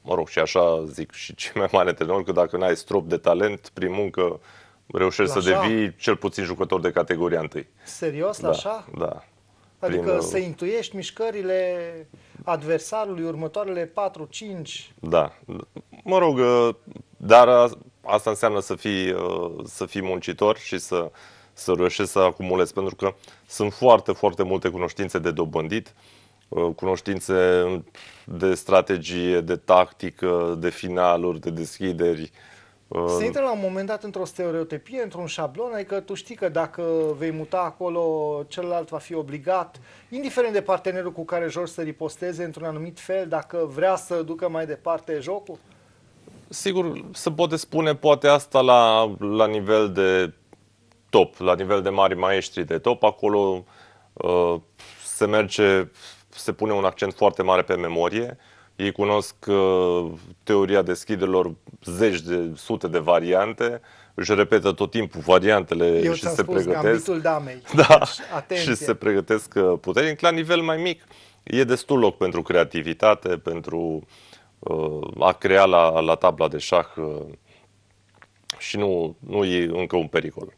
mă rog, și așa zic și cei mai mari antrenori, că dacă n-ai strop de talent, prin muncă reușești la să șah? devii cel puțin jucător de categoria 1. Serios, la da, șah? Da. Adică prin, să intuiești mișcările adversarului următoarele 4-5. Da. Mă rog, dar asta înseamnă să fii, uh, să fii muncitor și să, să reușești să acumulezi, pentru că sunt foarte, foarte multe cunoștințe de dobândit, uh, cunoștințe de strategie, de tactică, de finaluri, de deschideri, uh. se intră la un moment dat într-o stereotipie, într-un șablon, adică tu știi că dacă vei muta acolo, celălalt va fi obligat, indiferent de partenerul cu care joci să riposteze într-un anumit fel, dacă vrea să ducă mai departe jocul? Sigur, se poate spune poate asta la, la nivel de top, la nivel de mari maestri de top. Acolo uh, se merge, se pune un accent foarte mare pe memorie. Ei cunosc uh, teoria deschiderilor zeci de sute de variante, își repetă tot timpul variantele Eu și se pregătesc. Damei. Da, deci, și se pregătesc uh, puternic. La nivel mai mic e destul loc pentru creativitate, pentru uh, a crea la, la tabla de șah uh, și nu, nu e încă un pericol.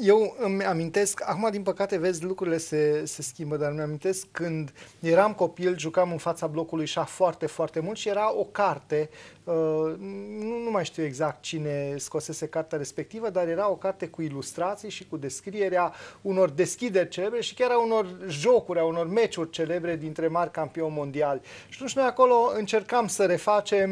Eu îmi amintesc, acum din păcate vezi lucrurile se, se schimbă, dar îmi amintesc când eram copil, jucam în fața blocului șah foarte, foarte mult și era o carte, uh, nu, nu mai știu exact cine scosese cartea respectivă, dar era o carte cu ilustrații și cu descrierea unor deschideri celebre și chiar a unor jocuri, a unor meciuri celebre dintre mari campioni mondiali. Și atunci noi acolo încercam să refacem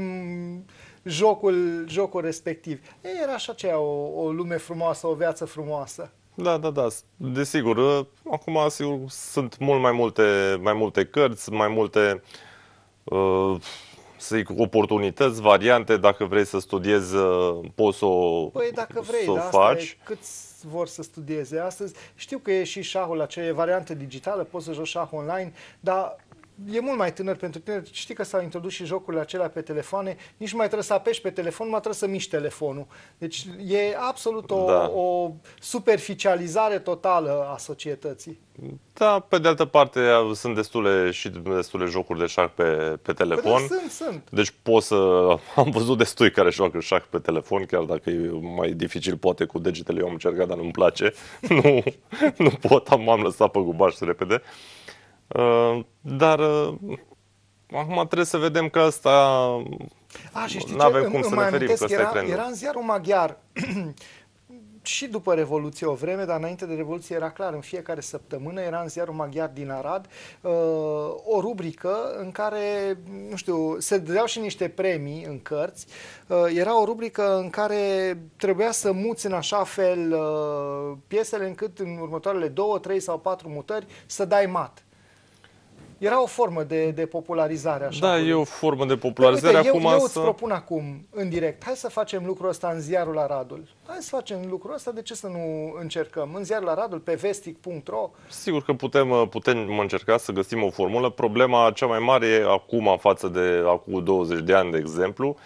jocul, jocul respectiv. Era așa ce o, o lume frumoasă, o viață frumoasă. Da, da, da, desigur. Ă, acum sigur, sunt mult mai multe, mai multe cărți, mai multe uh, să zic, oportunități, variante, dacă vrei să studiezi, ă, poți să o Păi dacă vrei, s da, faci. Cât vor să studieze astăzi? Știu că e și șahul, e variante digitale, poți să joci șah online, dar e mult mai tânăr pentru tine. Știi că s-au introdus și jocurile acelea pe telefoane, nici nu mai trebuie să apeși pe telefon, mai trebuie să miști telefonul. Deci e absolut o, da. o superficializare totală a societății. Da, pe de altă parte sunt destule și destule jocuri de șac pe, pe păi da, telefon. Păi, sunt, sunt. Deci pot să... Am văzut destui care joacă șac pe telefon, chiar dacă e mai dificil poate cu degetele. Eu am încercat, dar nu-mi place. nu, nu pot, am, am lăsat pe gubaș repede. Uh, Uh, dar uh, acum trebuie să vedem că asta A, și știi nu avem cum să ne ferim că era, era în ziarul maghiar și după Revoluție o vreme, dar înainte de Revoluție era clar, în fiecare săptămână era în ziarul maghiar din Arad uh, o rubrică în care, nu știu, se dădeau și niște premii în cărți. Era o rubrică în care trebuia să muți în așa fel piesele încât în următoarele două, trei sau patru mutări să dai mat. Era o formă de, de popularizare. Așa, da, e o formă de păi popularizare. uite, acum eu, eu îți propun acum, în direct, hai să facem lucrul ăsta în ziarul Aradul. Hai să facem lucrul ăsta, de ce să nu încercăm? În ziarul Aradul pe vestic.ro. Sigur că putem, uh, putem încerca să găsim o formulă. Problema cea mai mare e acum, față de acum 20 de ani, de exemplu,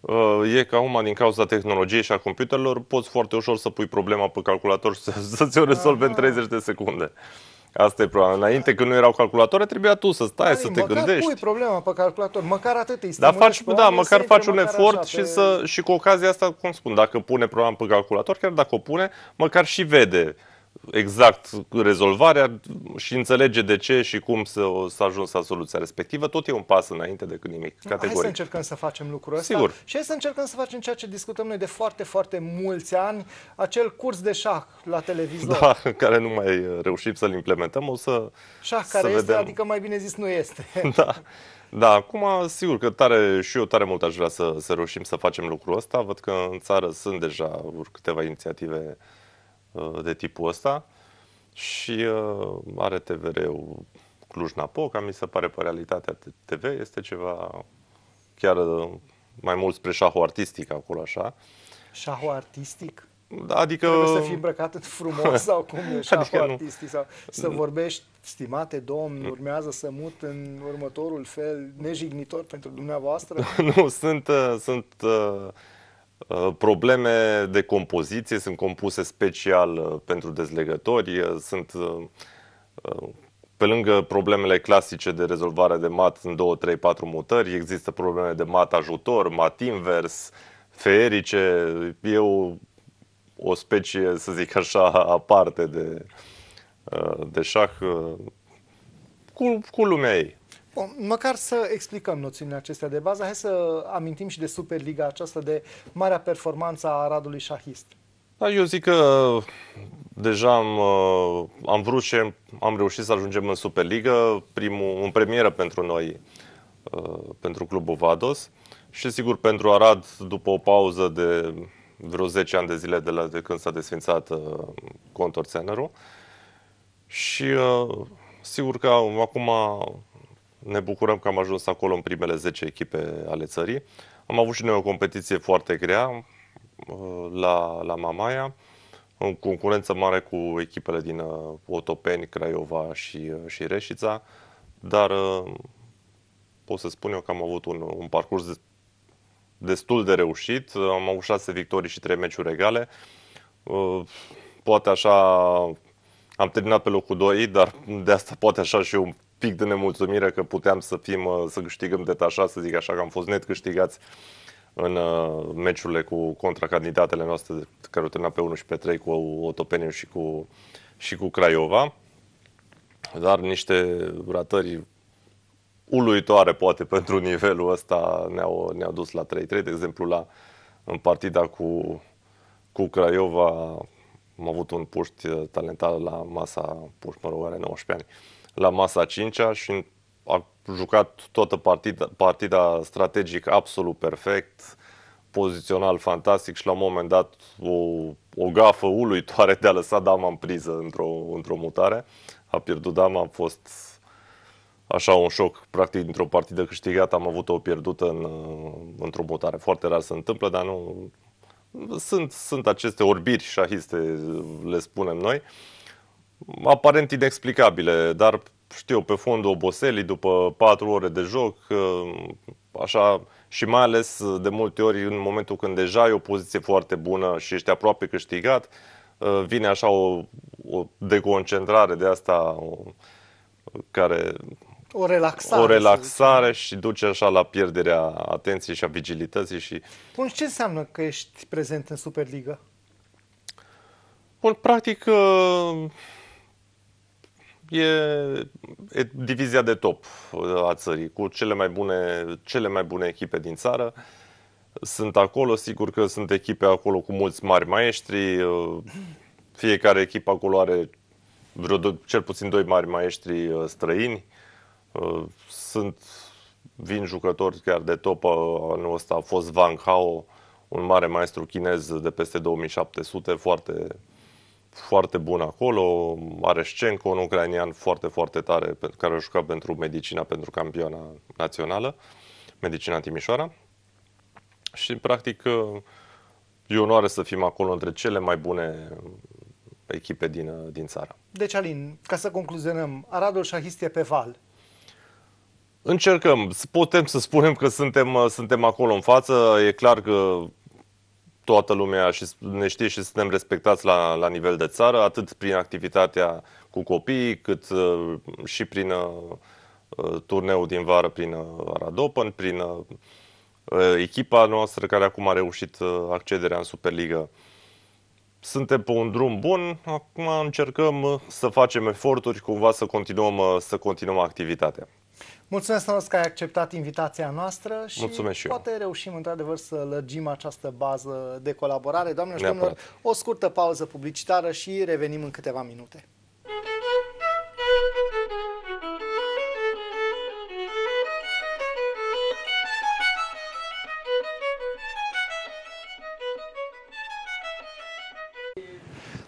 uh, e că acum, din cauza tehnologiei și a computerelor, poți foarte ușor să pui problema pe calculator și să, să ți-o rezolvi în 30 de secunde. Asta e problema. Înainte când nu erau calculatoare, trebuia tu să stai, Ai, să te gândești. pui problema pe calculator, măcar atât îi Da, faci, da, măcar faci un măcar efort așa, și, pe... să, și cu ocazia asta, cum spun, dacă pune program pe calculator, chiar dacă o pune, măcar și vede exact rezolvarea și înțelege de ce și cum să, să ajuns la soluția respectivă. Tot e un pas înainte decât nimic. Categoric. Da, hai să încercăm să facem lucrul ăsta. Sigur. Și hai să încercăm să facem ceea ce discutăm noi de foarte, foarte mulți ani, acel curs de șah la televizor. Da, care nu mai reușim să-l implementăm. O să Șah care să este, vedem. adică mai bine zis nu este. Da. Da, acum sigur că tare, și eu tare mult aș vrea să, să reușim să facem lucrul ăsta. Văd că în țară sunt deja câteva inițiative uh, Uh, de tipul ăsta și uh, are TVR-ul Cluj-Napoca, mi se pare pe realitatea TV, este ceva chiar uh, mai mult spre șahul artistic acolo așa. Șahul artistic? Adică... Trebuie să fii îmbrăcat în frumos sau cum e șahul adică artistic sau să vorbești, stimate domn, urmează să mut în următorul fel, nejignitor pentru dumneavoastră? nu, sunt, sunt Uh, probleme de compoziție, sunt compuse special uh, pentru dezlegători, uh, sunt pe lângă problemele clasice de rezolvare de mat în 2, 3, 4 mutări, există probleme de mat ajutor, mat invers, ferice, e o, o specie, să zic așa, aparte de, de șah cu, cu lumea ei. Bun, măcar să explicăm noțiunile acestea de bază. Hai să amintim și de Superliga aceasta, de marea performanță a Radului Șahist. Da, eu zic că deja am, uh, am vrut și am reușit să ajungem în Superliga, primul, în premieră pentru noi, uh, pentru clubul Vados. Și sigur, pentru Arad, după o pauză de vreo 10 ani de zile de, la, de când s-a desfințat uh, contorțenerul. Și sigur că acum ne bucurăm că am ajuns acolo în primele 10 echipe ale țării. Am avut și noi o competiție foarte grea uh, la, la Mamaia, în concurență mare cu echipele din uh, Otopeni, Craiova și, uh, și Reșița, dar pot să spun eu că am avut un, un parcurs destul de reușit. Am avut șase victorii și trei meciuri egale. Poate așa am terminat pe locul 2, dar de asta poate așa și eu pic de nemulțumire că puteam să fim, uh, să câștigăm detașat, să zic așa, că am fost net câștigați în uh, meciurile cu contracandidatele noastre care au terminat pe 1 și pe 3 cu Otopeniu și cu, și cu Craiova. Dar niște ratări uluitoare poate pentru nivelul ăsta ne-au, ne-au dus la 3-3, de exemplu la în partida cu, cu Craiova am avut un puști uh, talentat la masa puști, mă rog, are 19 ani la masa 5 și a jucat toată partida, partida strategic absolut perfect, pozițional fantastic și la un moment dat o, o gafă uluitoare de a lăsa dama în priză într-o, într-o mutare. A pierdut dama, a fost așa un șoc, practic dintr-o partidă câștigată am avut o pierdută în, într-o mutare. Foarte rar se întâmplă, dar nu... Sunt, sunt aceste orbiri șahiste, le spunem noi. Uh, aparent inexplicabile, dar știu, pe fondul oboselii, după patru ore de joc, ă, așa, și mai ales de multe ori în momentul când deja ai o poziție foarte bună și ești aproape câștigat, ă, vine așa o, o deconcentrare de asta o, care... O relaxare. O relaxare și duce așa la pierderea atenției și a vigilității și... Bun, ce înseamnă că ești prezent în Superliga? Bun, practic ă, E, e divizia de top uh, a țării, cu cele mai bune, cele mai bune echipe din țară. Sunt acolo, sigur că sunt echipe acolo cu mulți mari maestri, uh, fiecare echipă acolo are vreo, cel puțin doi mari maestri uh, străini. Sunt, vin jucători chiar de top, anul ăsta a fost Wang Hao, un mare maestru chinez de peste 2700, foarte foarte bun acolo, Areșcenco, un ucrainian foarte, foarte tare, care a jucat pentru medicina, pentru campioana națională, medicina Timișoara. Și, practic, e onoare să fim acolo între cele mai bune echipe din, din țară. Deci, Alin, ca să concluzionăm, Aradul Șahist e pe val. Încercăm, putem să spunem că suntem, suntem acolo în față, e clar că toată lumea și ne știe și suntem respectați la, la nivel de țară, atât prin activitatea cu copiii, cât uh, și prin uh, uh, turneul din vară prin uh, Arad prin uh, uh, echipa noastră care acum a reușit uh, accederea în Superliga. Suntem pe un drum bun, acum încercăm uh, să facem eforturi cumva să continuăm, să continuăm activitatea. Mulțumesc frumos că ai acceptat invitația noastră și Mulțumesc și poate eu. reușim într-adevăr să lărgim această bază de colaborare. Doamne și domnilor, o scurtă pauză publicitară și revenim în câteva minute.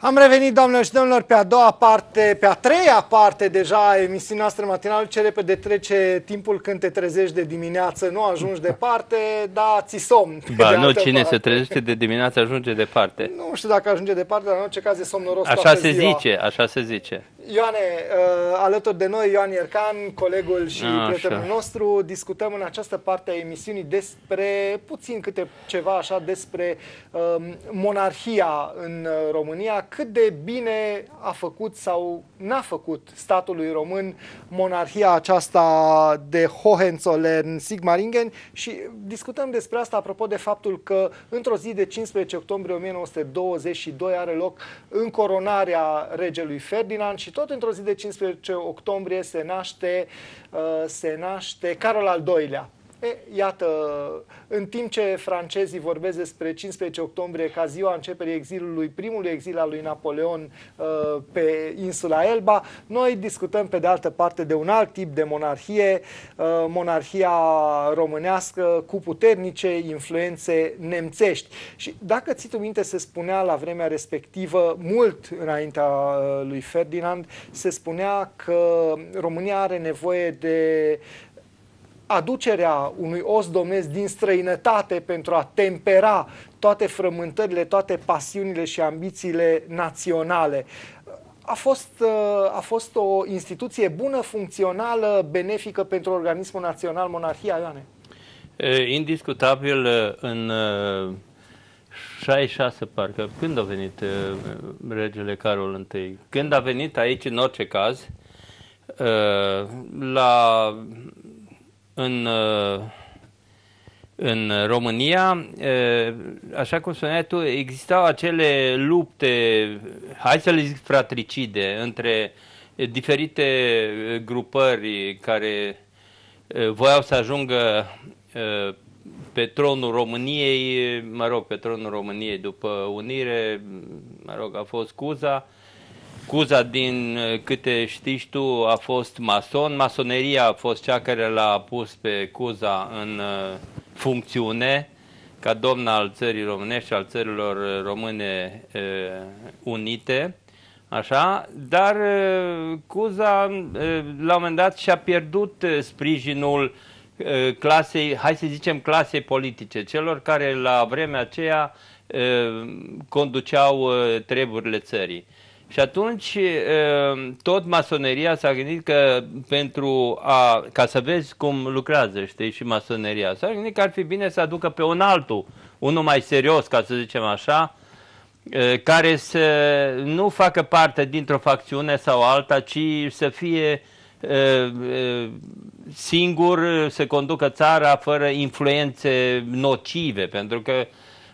Am revenit, doamnelor și domnilor, pe a doua parte, pe a treia parte deja a emisiunii noastre matinale. Ce repede trece timpul când te trezești de dimineață, nu ajungi departe, dar ți somn. Ba, nu, cine parte. se trezește de dimineață ajunge departe. Nu știu dacă ajunge departe, dar în orice caz e somnoros Așa se ziua. zice, așa se zice. Ioane, uh, alături de noi, Ioan Iercan, colegul și A, prietenul așa. nostru, discutăm în această parte a emisiunii despre, puțin câte ceva așa, despre um, monarhia în uh, România, cât de bine a făcut sau n-a făcut statului român monarhia aceasta de Hohenzollern, Sigmaringen și discutăm despre asta apropo de faptul că într-o zi de 15 octombrie 1922 are loc încoronarea regelui Ferdinand și tot într-o zi de 15 octombrie se naște, uh, se naște Carol al II-lea, E, iată, în timp ce francezii vorbesc despre 15 octombrie ca ziua începerii exilului, primului exil al lui Napoleon uh, pe insula Elba, noi discutăm pe de altă parte de un alt tip de monarhie, uh, monarhia românească cu puternice influențe nemțești. Și dacă ți tu minte, se spunea la vremea respectivă, mult înaintea uh, lui Ferdinand, se spunea că România are nevoie de uh, aducerea unui os domnesc din străinătate pentru a tempera toate frământările, toate pasiunile și ambițiile naționale. A fost, uh, a fost o instituție bună, funcțională, benefică pentru organismul național, monarhia, Ioane? Indiscutabil, uh, în 66, uh, parcă, când a venit regele Carol I? Când a venit aici, în orice caz, la în, uh, în România, uh, așa cum spuneai tu, existau acele lupte, hai să le zic fratricide, între diferite grupări care uh, voiau să ajungă pe tronul României, mă rog, pe tronul României după unire, mă rog, a fost Cuza, Cuza, din uh, câte știi tu, a fost mason. Masoneria a fost cea care l-a pus pe Cuza în uh, funcțiune ca domn al țării românești și al țărilor uh, române e, unite. Așa, dar Cuza la un moment dat și-a pierdut sprijinul clasei, hai să zicem clasei politice, celor care la vremea aceea conduceau treburile țării. Și atunci tot masoneria s-a gândit că pentru a, ca să vezi cum lucrează, știi, și masoneria, s-a gândit că ar fi bine să aducă pe un altul, unul mai serios, ca să zicem așa, care să nu facă parte dintr-o facțiune sau alta, ci să fie singur, să conducă țara fără influențe nocive, pentru că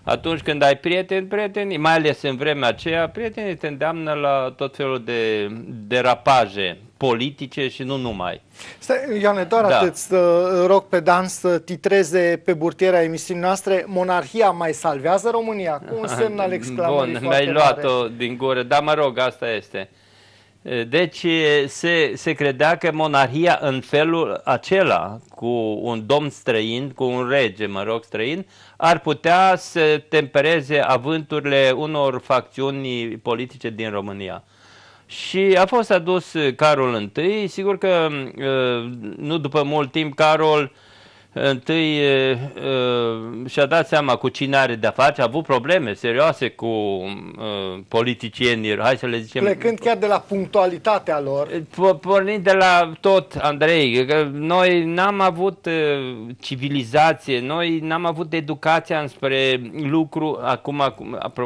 atunci când ai prieteni, prieteni, mai ales în vremea aceea, prietenii te îndeamnă la tot felul de derapaje politice și nu numai. Stai, Ioane, doar da. atât să rog pe Dan să titreze pe burtiera emisiunii noastre Monarhia mai salvează România, cu un semn al exclamării Bun, mi-ai luat-o din gură, dar mă rog, asta este. Deci se, se credea că monarhia în felul acela, cu un domn străin, cu un rege, mă rog, străin, ar putea să tempereze avânturile unor facțiuni politice din România. Și a fost adus Carol I, sigur că uh, nu după mult timp Carol uh, întâi și-a dat seama cu cine are de-a face, a avut probleme serioase cu politicienii, hai să le zicem. Plecând chiar de la punctualitatea lor. Pornind de la tot, Andrei, că noi n-am avut civilizație, noi n-am avut educația înspre lucru, acum,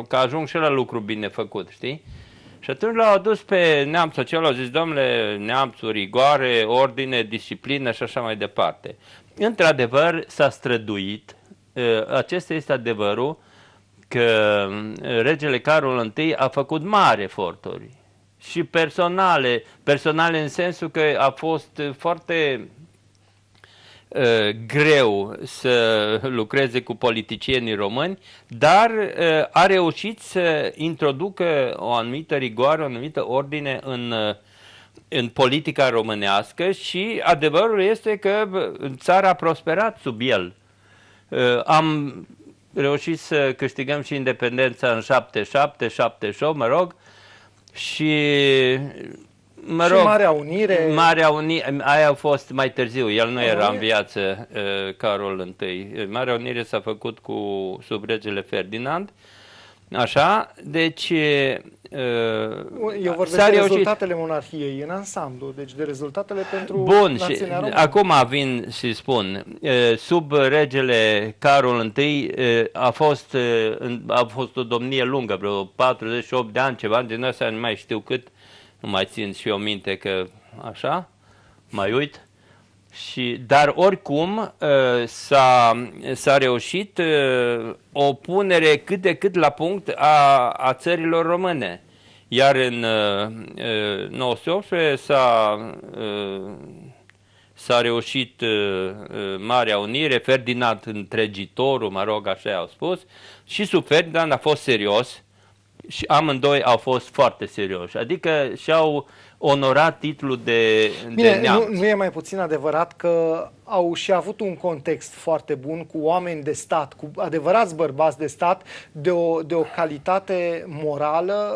că ajung și la lucru bine făcut, știi? Și atunci l-au adus pe neamțul acela, au zis, domnule, neamțul, rigoare, ordine, disciplină și așa mai departe într-adevăr, s-a străduit. Ă, acesta este adevărul că ă, regele Carol I a făcut mari eforturi și personale, personale în sensul că a fost foarte uh, greu să lucreze cu politicienii români, dar uh, a reușit să introducă o anumită rigoare, o anumită ordine în uh, în politica românească și adevărul este că țara a prosperat sub el. Uh, am reușit să câștigăm și independența în 77, 78, mă rog, și mă rog, Marea Unire. Marea Unire, aia a fost mai târziu, el nu era în viață, uh, Carol I. Marea Unire s-a făcut cu sub regele Ferdinand, așa, deci eu uh, vorbesc de rezultatele reușit. monarhiei în ansamblu, deci de rezultatele pentru Bun, și română. acum vin și spun, uh, sub regele Carol I uh, a fost, a fost o domnie lungă, vreo 48 de ani, ceva, din asta nu mai știu cât, nu mai țin și eu minte că așa, mai uit. Și, dar oricum uh, s-a, s-a reușit uh, o punere cât de cât la punct a, a țărilor române. Iar în 1918 uh, s-a, s-a reușit Marea Unire, Ferdinand întregitorul, mă rog, așa au spus, și sub Ferdinand a fost serios și amândoi au fost foarte serioși. Adică și-au uh, onora titlul de, Bine, de neamț. Nu, nu e mai puțin adevărat că au și avut un context foarte bun cu oameni de stat, cu adevărați bărbați de stat, de o, de o calitate morală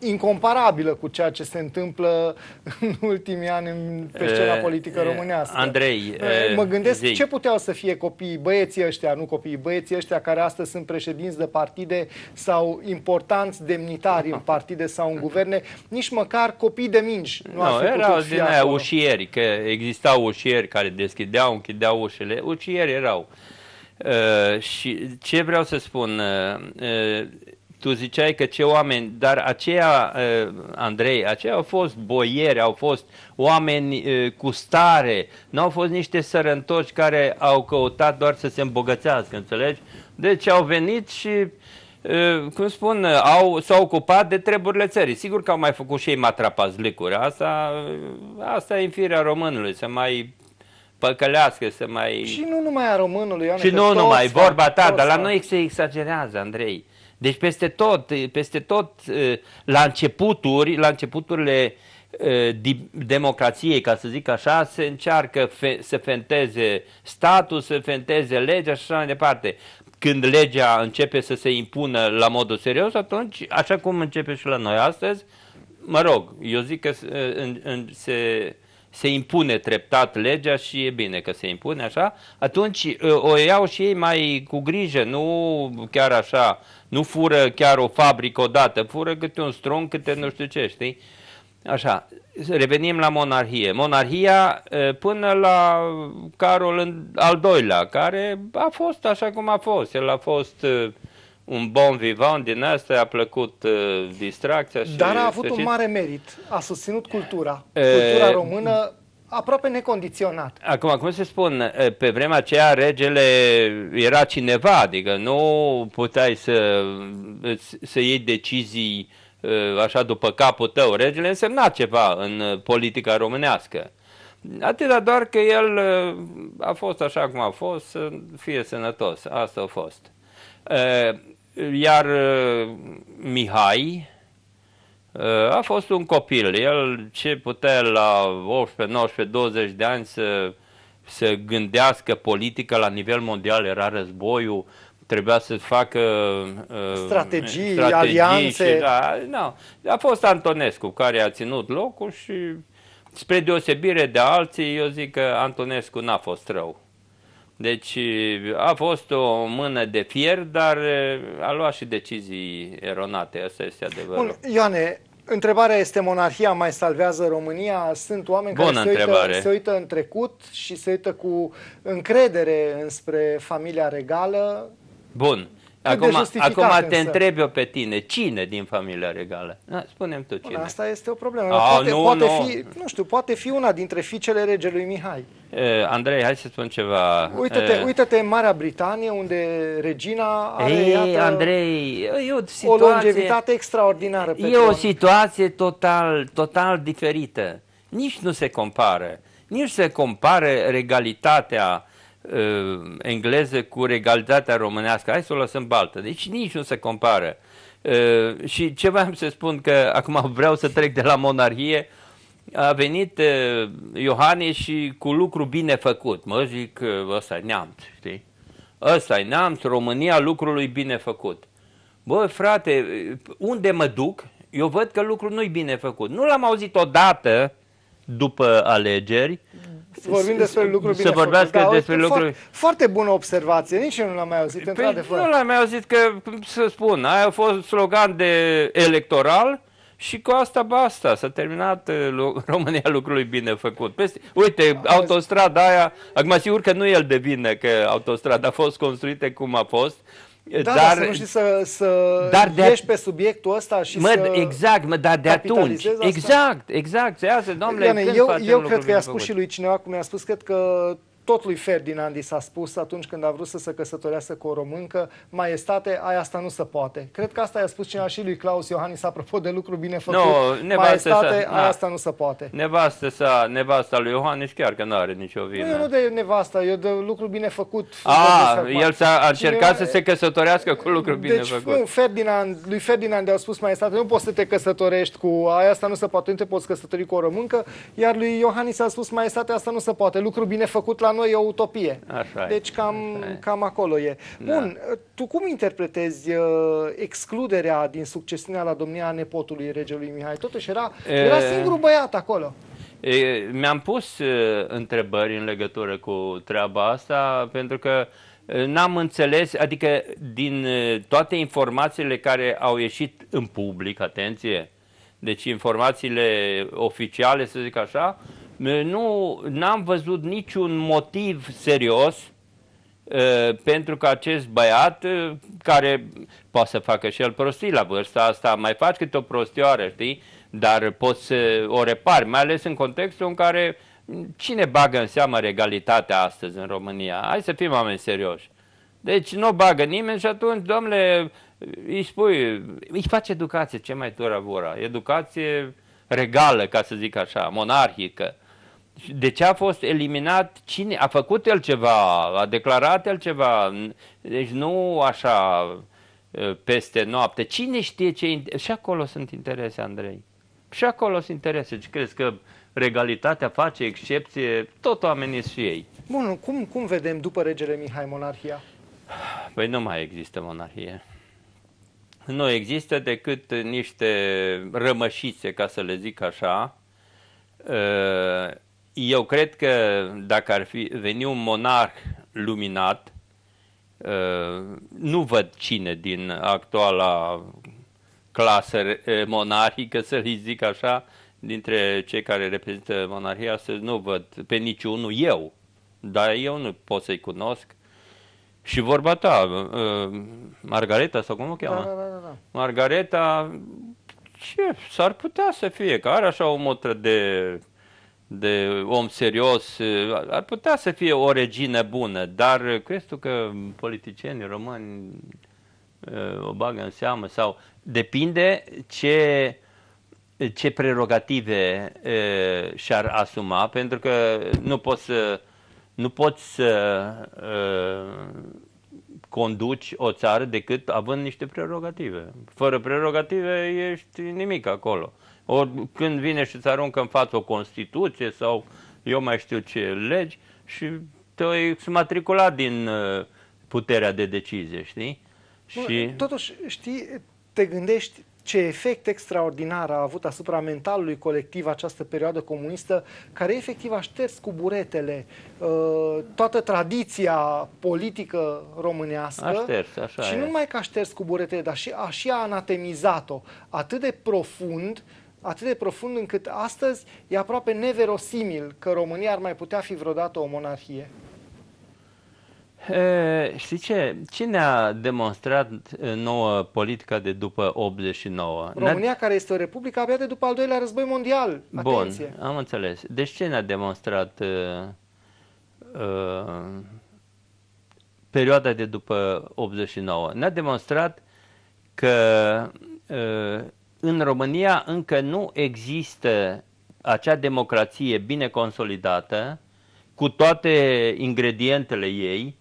incomparabilă cu ceea ce se întâmplă în ultimii ani în, pe eh, scena politică eh, românească. Andrei, eh, mă gândesc zi. ce puteau să fie copiii, băieții ăștia, nu copiii, băieții ăștia care astăzi sunt președinți de partide sau importanți demnitari în partide sau în guverne, nici măcar copii de minci. Nu, nu erau din aia ușieri, că existau ușieri care deschideau, închideau ușele, ușieri erau. Uh, și ce vreau să spun, uh, uh, tu ziceai că ce oameni, dar aceia, eh, Andrei, aceia au fost boieri, au fost oameni eh, cu stare, nu au fost niște sărăntoși care au căutat doar să se îmbogățească, înțelegi? Deci au venit și eh, cum spun, au, s-au ocupat de treburile țării. Sigur că au mai făcut și ei matrapazlicuri. Asta, asta e în firea românului, să mai păcălească, să mai... Și nu numai a românului, Ioane, Și nu numai, vorba ta, dar la noi se exagerează, Andrei. Uh, deci peste tot, peste tot la începuturi, la începuturile democrației, ca să zic așa, se încearcă fe- să fenteze statul, să fenteze legea și așa mai departe. Când legea începe să se impună la modul serios, atunci, așa cum începe și la noi astăzi, mă rog, eu zic că în, în, se se impune treptat legea și e bine că se impune așa, atunci ă, o iau și ei mai cu grijă, nu chiar așa, nu fură chiar o fabrică odată, fură câte un strun, câte nu știu ce, știi? Așa, revenim la monarhie. Monarhia ă, până la Carol al II-lea, care a fost așa cum a fost. El a fost uh, un bon vivant din asta, a plăcut uh, distracția. Și Dar a avut știți? un mare merit, a susținut cultura, e, cultura română aproape necondiționat. Acum, cum se spun, pe vremea aceea regele era cineva, adică nu puteai să, să iei decizii așa după capul tău. Regele însemna ceva în politica românească. Atâta doar că el a fost așa cum a fost, să fie sănătos. Asta a fost. Iar uh, Mihai uh, a fost un copil. El ce putea la 18, 19, 20 de ani să, să gândească politică la nivel mondial, era războiul, trebuia să facă uh, strategii, strategii, alianțe. Și, da, no. A fost Antonescu care a ținut locul și spre deosebire de alții, eu zic că Antonescu n-a fost rău. Deci a fost o mână de fier, dar a luat și decizii eronate, asta este adevărul. Bun, Ioane, întrebarea este monarhia mai salvează România? Sunt oameni Bună care se uită, se uită în trecut și se uită cu încredere înspre familia regală. Bun, Acum, acum te însă. întreb eu pe tine, cine din familia regală? Da, spunem tu cine. Bun, asta este o problemă. A, ah, poate, nu, poate nu. Fi, nu știu, poate fi una dintre fiicele regelui Mihai. E, Andrei, hai să spun ceva. Uită-te, e... uită-te în Marea Britanie, unde regina are Ei, iată, Andrei, e o, situație, o longevitate extraordinară. Pe e tron. o situație total, total diferită. Nici nu se compară. Nici se compară regalitatea uh, engleză cu regalitatea românească, hai să o lăsăm baltă, deci nici nu se compară. Uh, și ce vreau am să spun că acum vreau să trec de la monarhie, a venit uh, Iohannis și cu lucru bine făcut. Mă zic, uh, ăsta e neamț, știi? ăsta e neamț, România lucrului bine făcut. Bă, frate, unde mă duc, eu văd că lucrul nu-i bine făcut. Nu l-am auzit odată după alegeri, da vorbim despre lucruri bine Să vorbească făcut, despre lucruri... Foarte bună observație, nici eu nu l-am mai auzit, păi într-adevăr. Nu l-am mai auzit că, cum să spun, aia a fost slogan de electoral, și cu asta basta, s-a terminat uh, România lucrului bine făcut. Peste, uite, autostrada aia, acum sigur că nu el devine că autostrada a fost construită cum a fost, da, dar, dar să nu știi să, să dar de ieși pe subiectul ăsta și mă, să Exact, mă, dar de atunci. Asta? Exact, exact. Iasă, domnule, Ione, eu, eu cred că i-a spus făcut. și lui cineva, cum i-a spus, cred că tot lui Ferdinand i s-a spus atunci când a vrut să se căsătorească cu o româncă, maestate, aia asta nu se poate. Cred că asta i-a spus cineva și lui Claus Iohannis apropo de lucru bine făcut. No, maestate, aia asta nu se poate. Nevastă sa, nevasta lui Iohannis chiar că nu are nicio vină. Nu, nu de nevasta, eu de lucru bine făcut. A, ah, el s-a încercat să se căsătorească cu lucru bine deci, făcut. Nu, Ferdinand, lui Ferdinand i-au spus maestate, nu poți să te căsătorești cu aia asta nu se poate, nu te poți căsători cu o româncă, iar lui Iohannis a spus maestate, asta nu se poate, lucru bine făcut la noi e o utopie. Așa deci cam, așa cam acolo e. Da. Bun, da. tu cum interpretezi uh, excluderea din succesiunea la domnia nepotului regelui Mihai? Totuși era, era singurul băiat acolo. mi-am pus uh, întrebări în legătură cu treaba asta pentru că uh, n-am înțeles, adică din uh, toate informațiile care au ieșit în public, atenție, deci informațiile oficiale, să zic așa, nu, n-am văzut niciun motiv serios ă, pentru că acest băiat, ă, care poate să facă și el prostii la vârsta asta, mai faci câte o prostioară, știi? Dar poți să o repari, mai ales în contextul în care cine bagă în seamă regalitatea astăzi în România? Hai să fim oameni serioși. Deci nu bagă nimeni și atunci, domnule, îi spui, îi faci educație, ce mai tura vora, educație regală, ca să zic așa, monarhică de ce a fost eliminat, cine, a făcut el ceva, a declarat el ceva, deci nu așa peste noapte. Cine știe ce... Și acolo sunt interese, Andrei. Și acolo sunt interese. Și deci crezi că regalitatea face excepție? Tot oamenii și ei. Bun, cum, cum vedem după regele Mihai monarhia? Păi nu mai există monarhie. Nu există decât niște rămășițe, ca să le zic așa, eu cred că dacă ar fi veni un monarh luminat, ă, nu văd cine din actuala clasă monarhică, să i zic așa, dintre cei care reprezintă monarhia astăzi, nu văd pe niciunul eu, dar eu nu pot să-i cunosc. Și vorba ta, ă, Margareta sau cum o cheamă? Da, da, da, da, da. Margareta, ce, s-ar putea să fie, că are așa o motră de de om serios, eh, ar putea să fie o regină bună, dar crezi tu că politicienii români eh, o bagă în seamă sau depinde ce, ce prerogative eh, și-ar asuma, pentru că nu poți să, nu poți să conduci o țară decât având niște prerogative. Fără prerogative ești nimic acolo ori când vine și îți aruncă în față o Constituție sau eu mai știu ce legi și te-ai matriculat din uh, puterea de decizie, știi? și... Totuși, știi, te gândești ce efect extraordinar a avut asupra mentalului colectiv această perioadă comunistă, care efectiv a șters cu buretele uh, toată tradiția politică românească. A șters, așa și e. nu numai că a șters cu buretele, dar și a, și a anatemizat-o atât de profund uh, atât de profund încât astăzi e aproape neverosimil că România ar mai putea fi vreodată o monarhie. E, știi ce? Cine a demonstrat nouă politica de după 89? România, care este o republică abia de după al doilea război mondial. Atenție. Bun, am înțeles. Deci ce a demonstrat uh, uh, perioada de după 89? Ne-a demonstrat că uh, în România încă nu există acea democrație bine consolidată, cu toate ingredientele ei,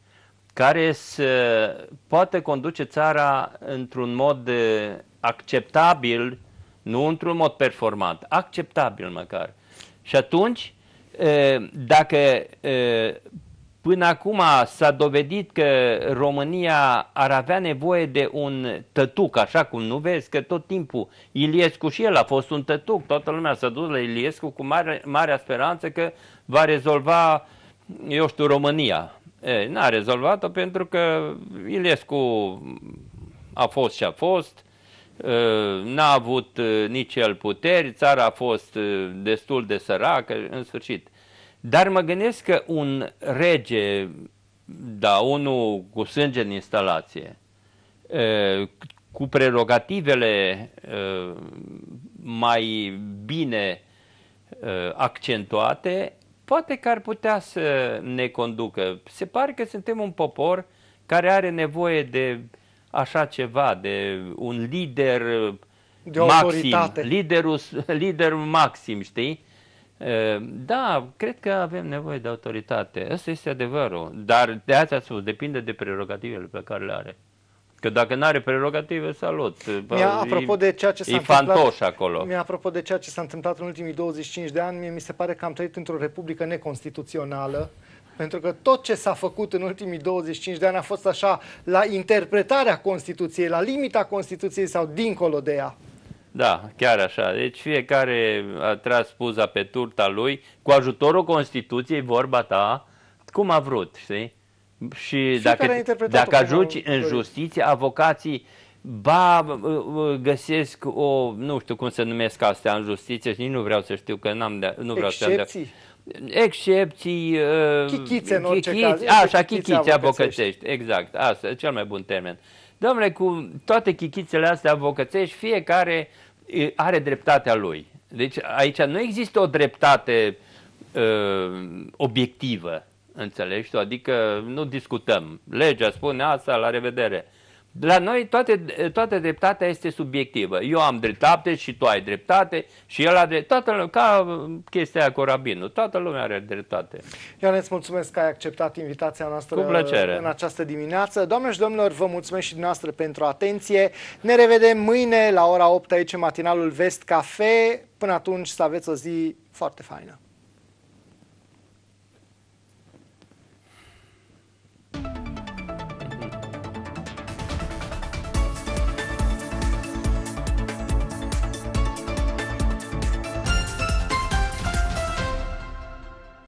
care să poate conduce țara într-un mod eh, acceptabil, nu într-un mod performant, acceptabil măcar. Și atunci, eh, dacă eh, Până acum s-a dovedit că România ar avea nevoie de un tătuc, așa cum nu vezi că tot timpul Iliescu și el a fost un tătuc, toată lumea s-a dus la Iliescu cu mare, marea speranță că va rezolva, eu știu, România. n-a rezolvat-o pentru că Iliescu a fost și a fost, n-a avut nici el puteri, țara a fost destul de săracă, în sfârșit. Dar mă gândesc că un rege, da, unul cu sânge în instalație, cu prerogativele mai bine accentuate, poate că ar putea să ne conducă. Se pare că suntem un popor care are nevoie de așa ceva, de un lider de maxim, autoritate. liderul, lider maxim, știi? Da, cred că avem nevoie de autoritate. Asta este adevărul. Dar de asta spus, depinde de prerogativele pe care le are. Că dacă nu are prerogative, salut. mi apropo de ceea ce s-a întâmplat, acolo. apropo de ceea ce s-a întâmplat în ultimii 25 de ani, mie mi se pare că am trăit într-o republică neconstituțională, pentru că tot ce s-a făcut în ultimii 25 de ani a fost așa la interpretarea Constituției, la limita Constituției sau dincolo de ea. Da, chiar așa. Deci fiecare a tras puza pe turta lui, cu ajutorul Constituției, vorba ta, cum a vrut, știi? Și, dacă, dacă ajungi în justiție, avocații ba găsesc o, nu știu cum se numesc astea în justiție și nici nu vreau să știu că n-am de, nu vreau Excepții. să excepții, ă, chichițe în orice chichițe, caz. Așa, chichițe avocățești, exact, asta e cel mai bun termen. Domnule, cu toate chichițele astea avocățești, fiecare uh, are dreptatea lui. Deci aici nu există o dreptate uh, obiectivă, înțelegi tu? Adică nu discutăm. Legea spune asta, la revedere. La noi toate, toată dreptatea este subiectivă. Eu am dreptate și tu ai dreptate și el are dreptate. Toată lumea, ca uh, chestia cu rabinul, toată lumea are dreptate. Eu îți mulțumesc că ai acceptat invitația noastră cu plăcere. în această dimineață. Doamne și domnilor, vă mulțumesc și dumneavoastră pentru atenție. Ne revedem mâine la ora 8 aici în matinalul Vest Cafe. Până atunci să aveți o zi foarte faină.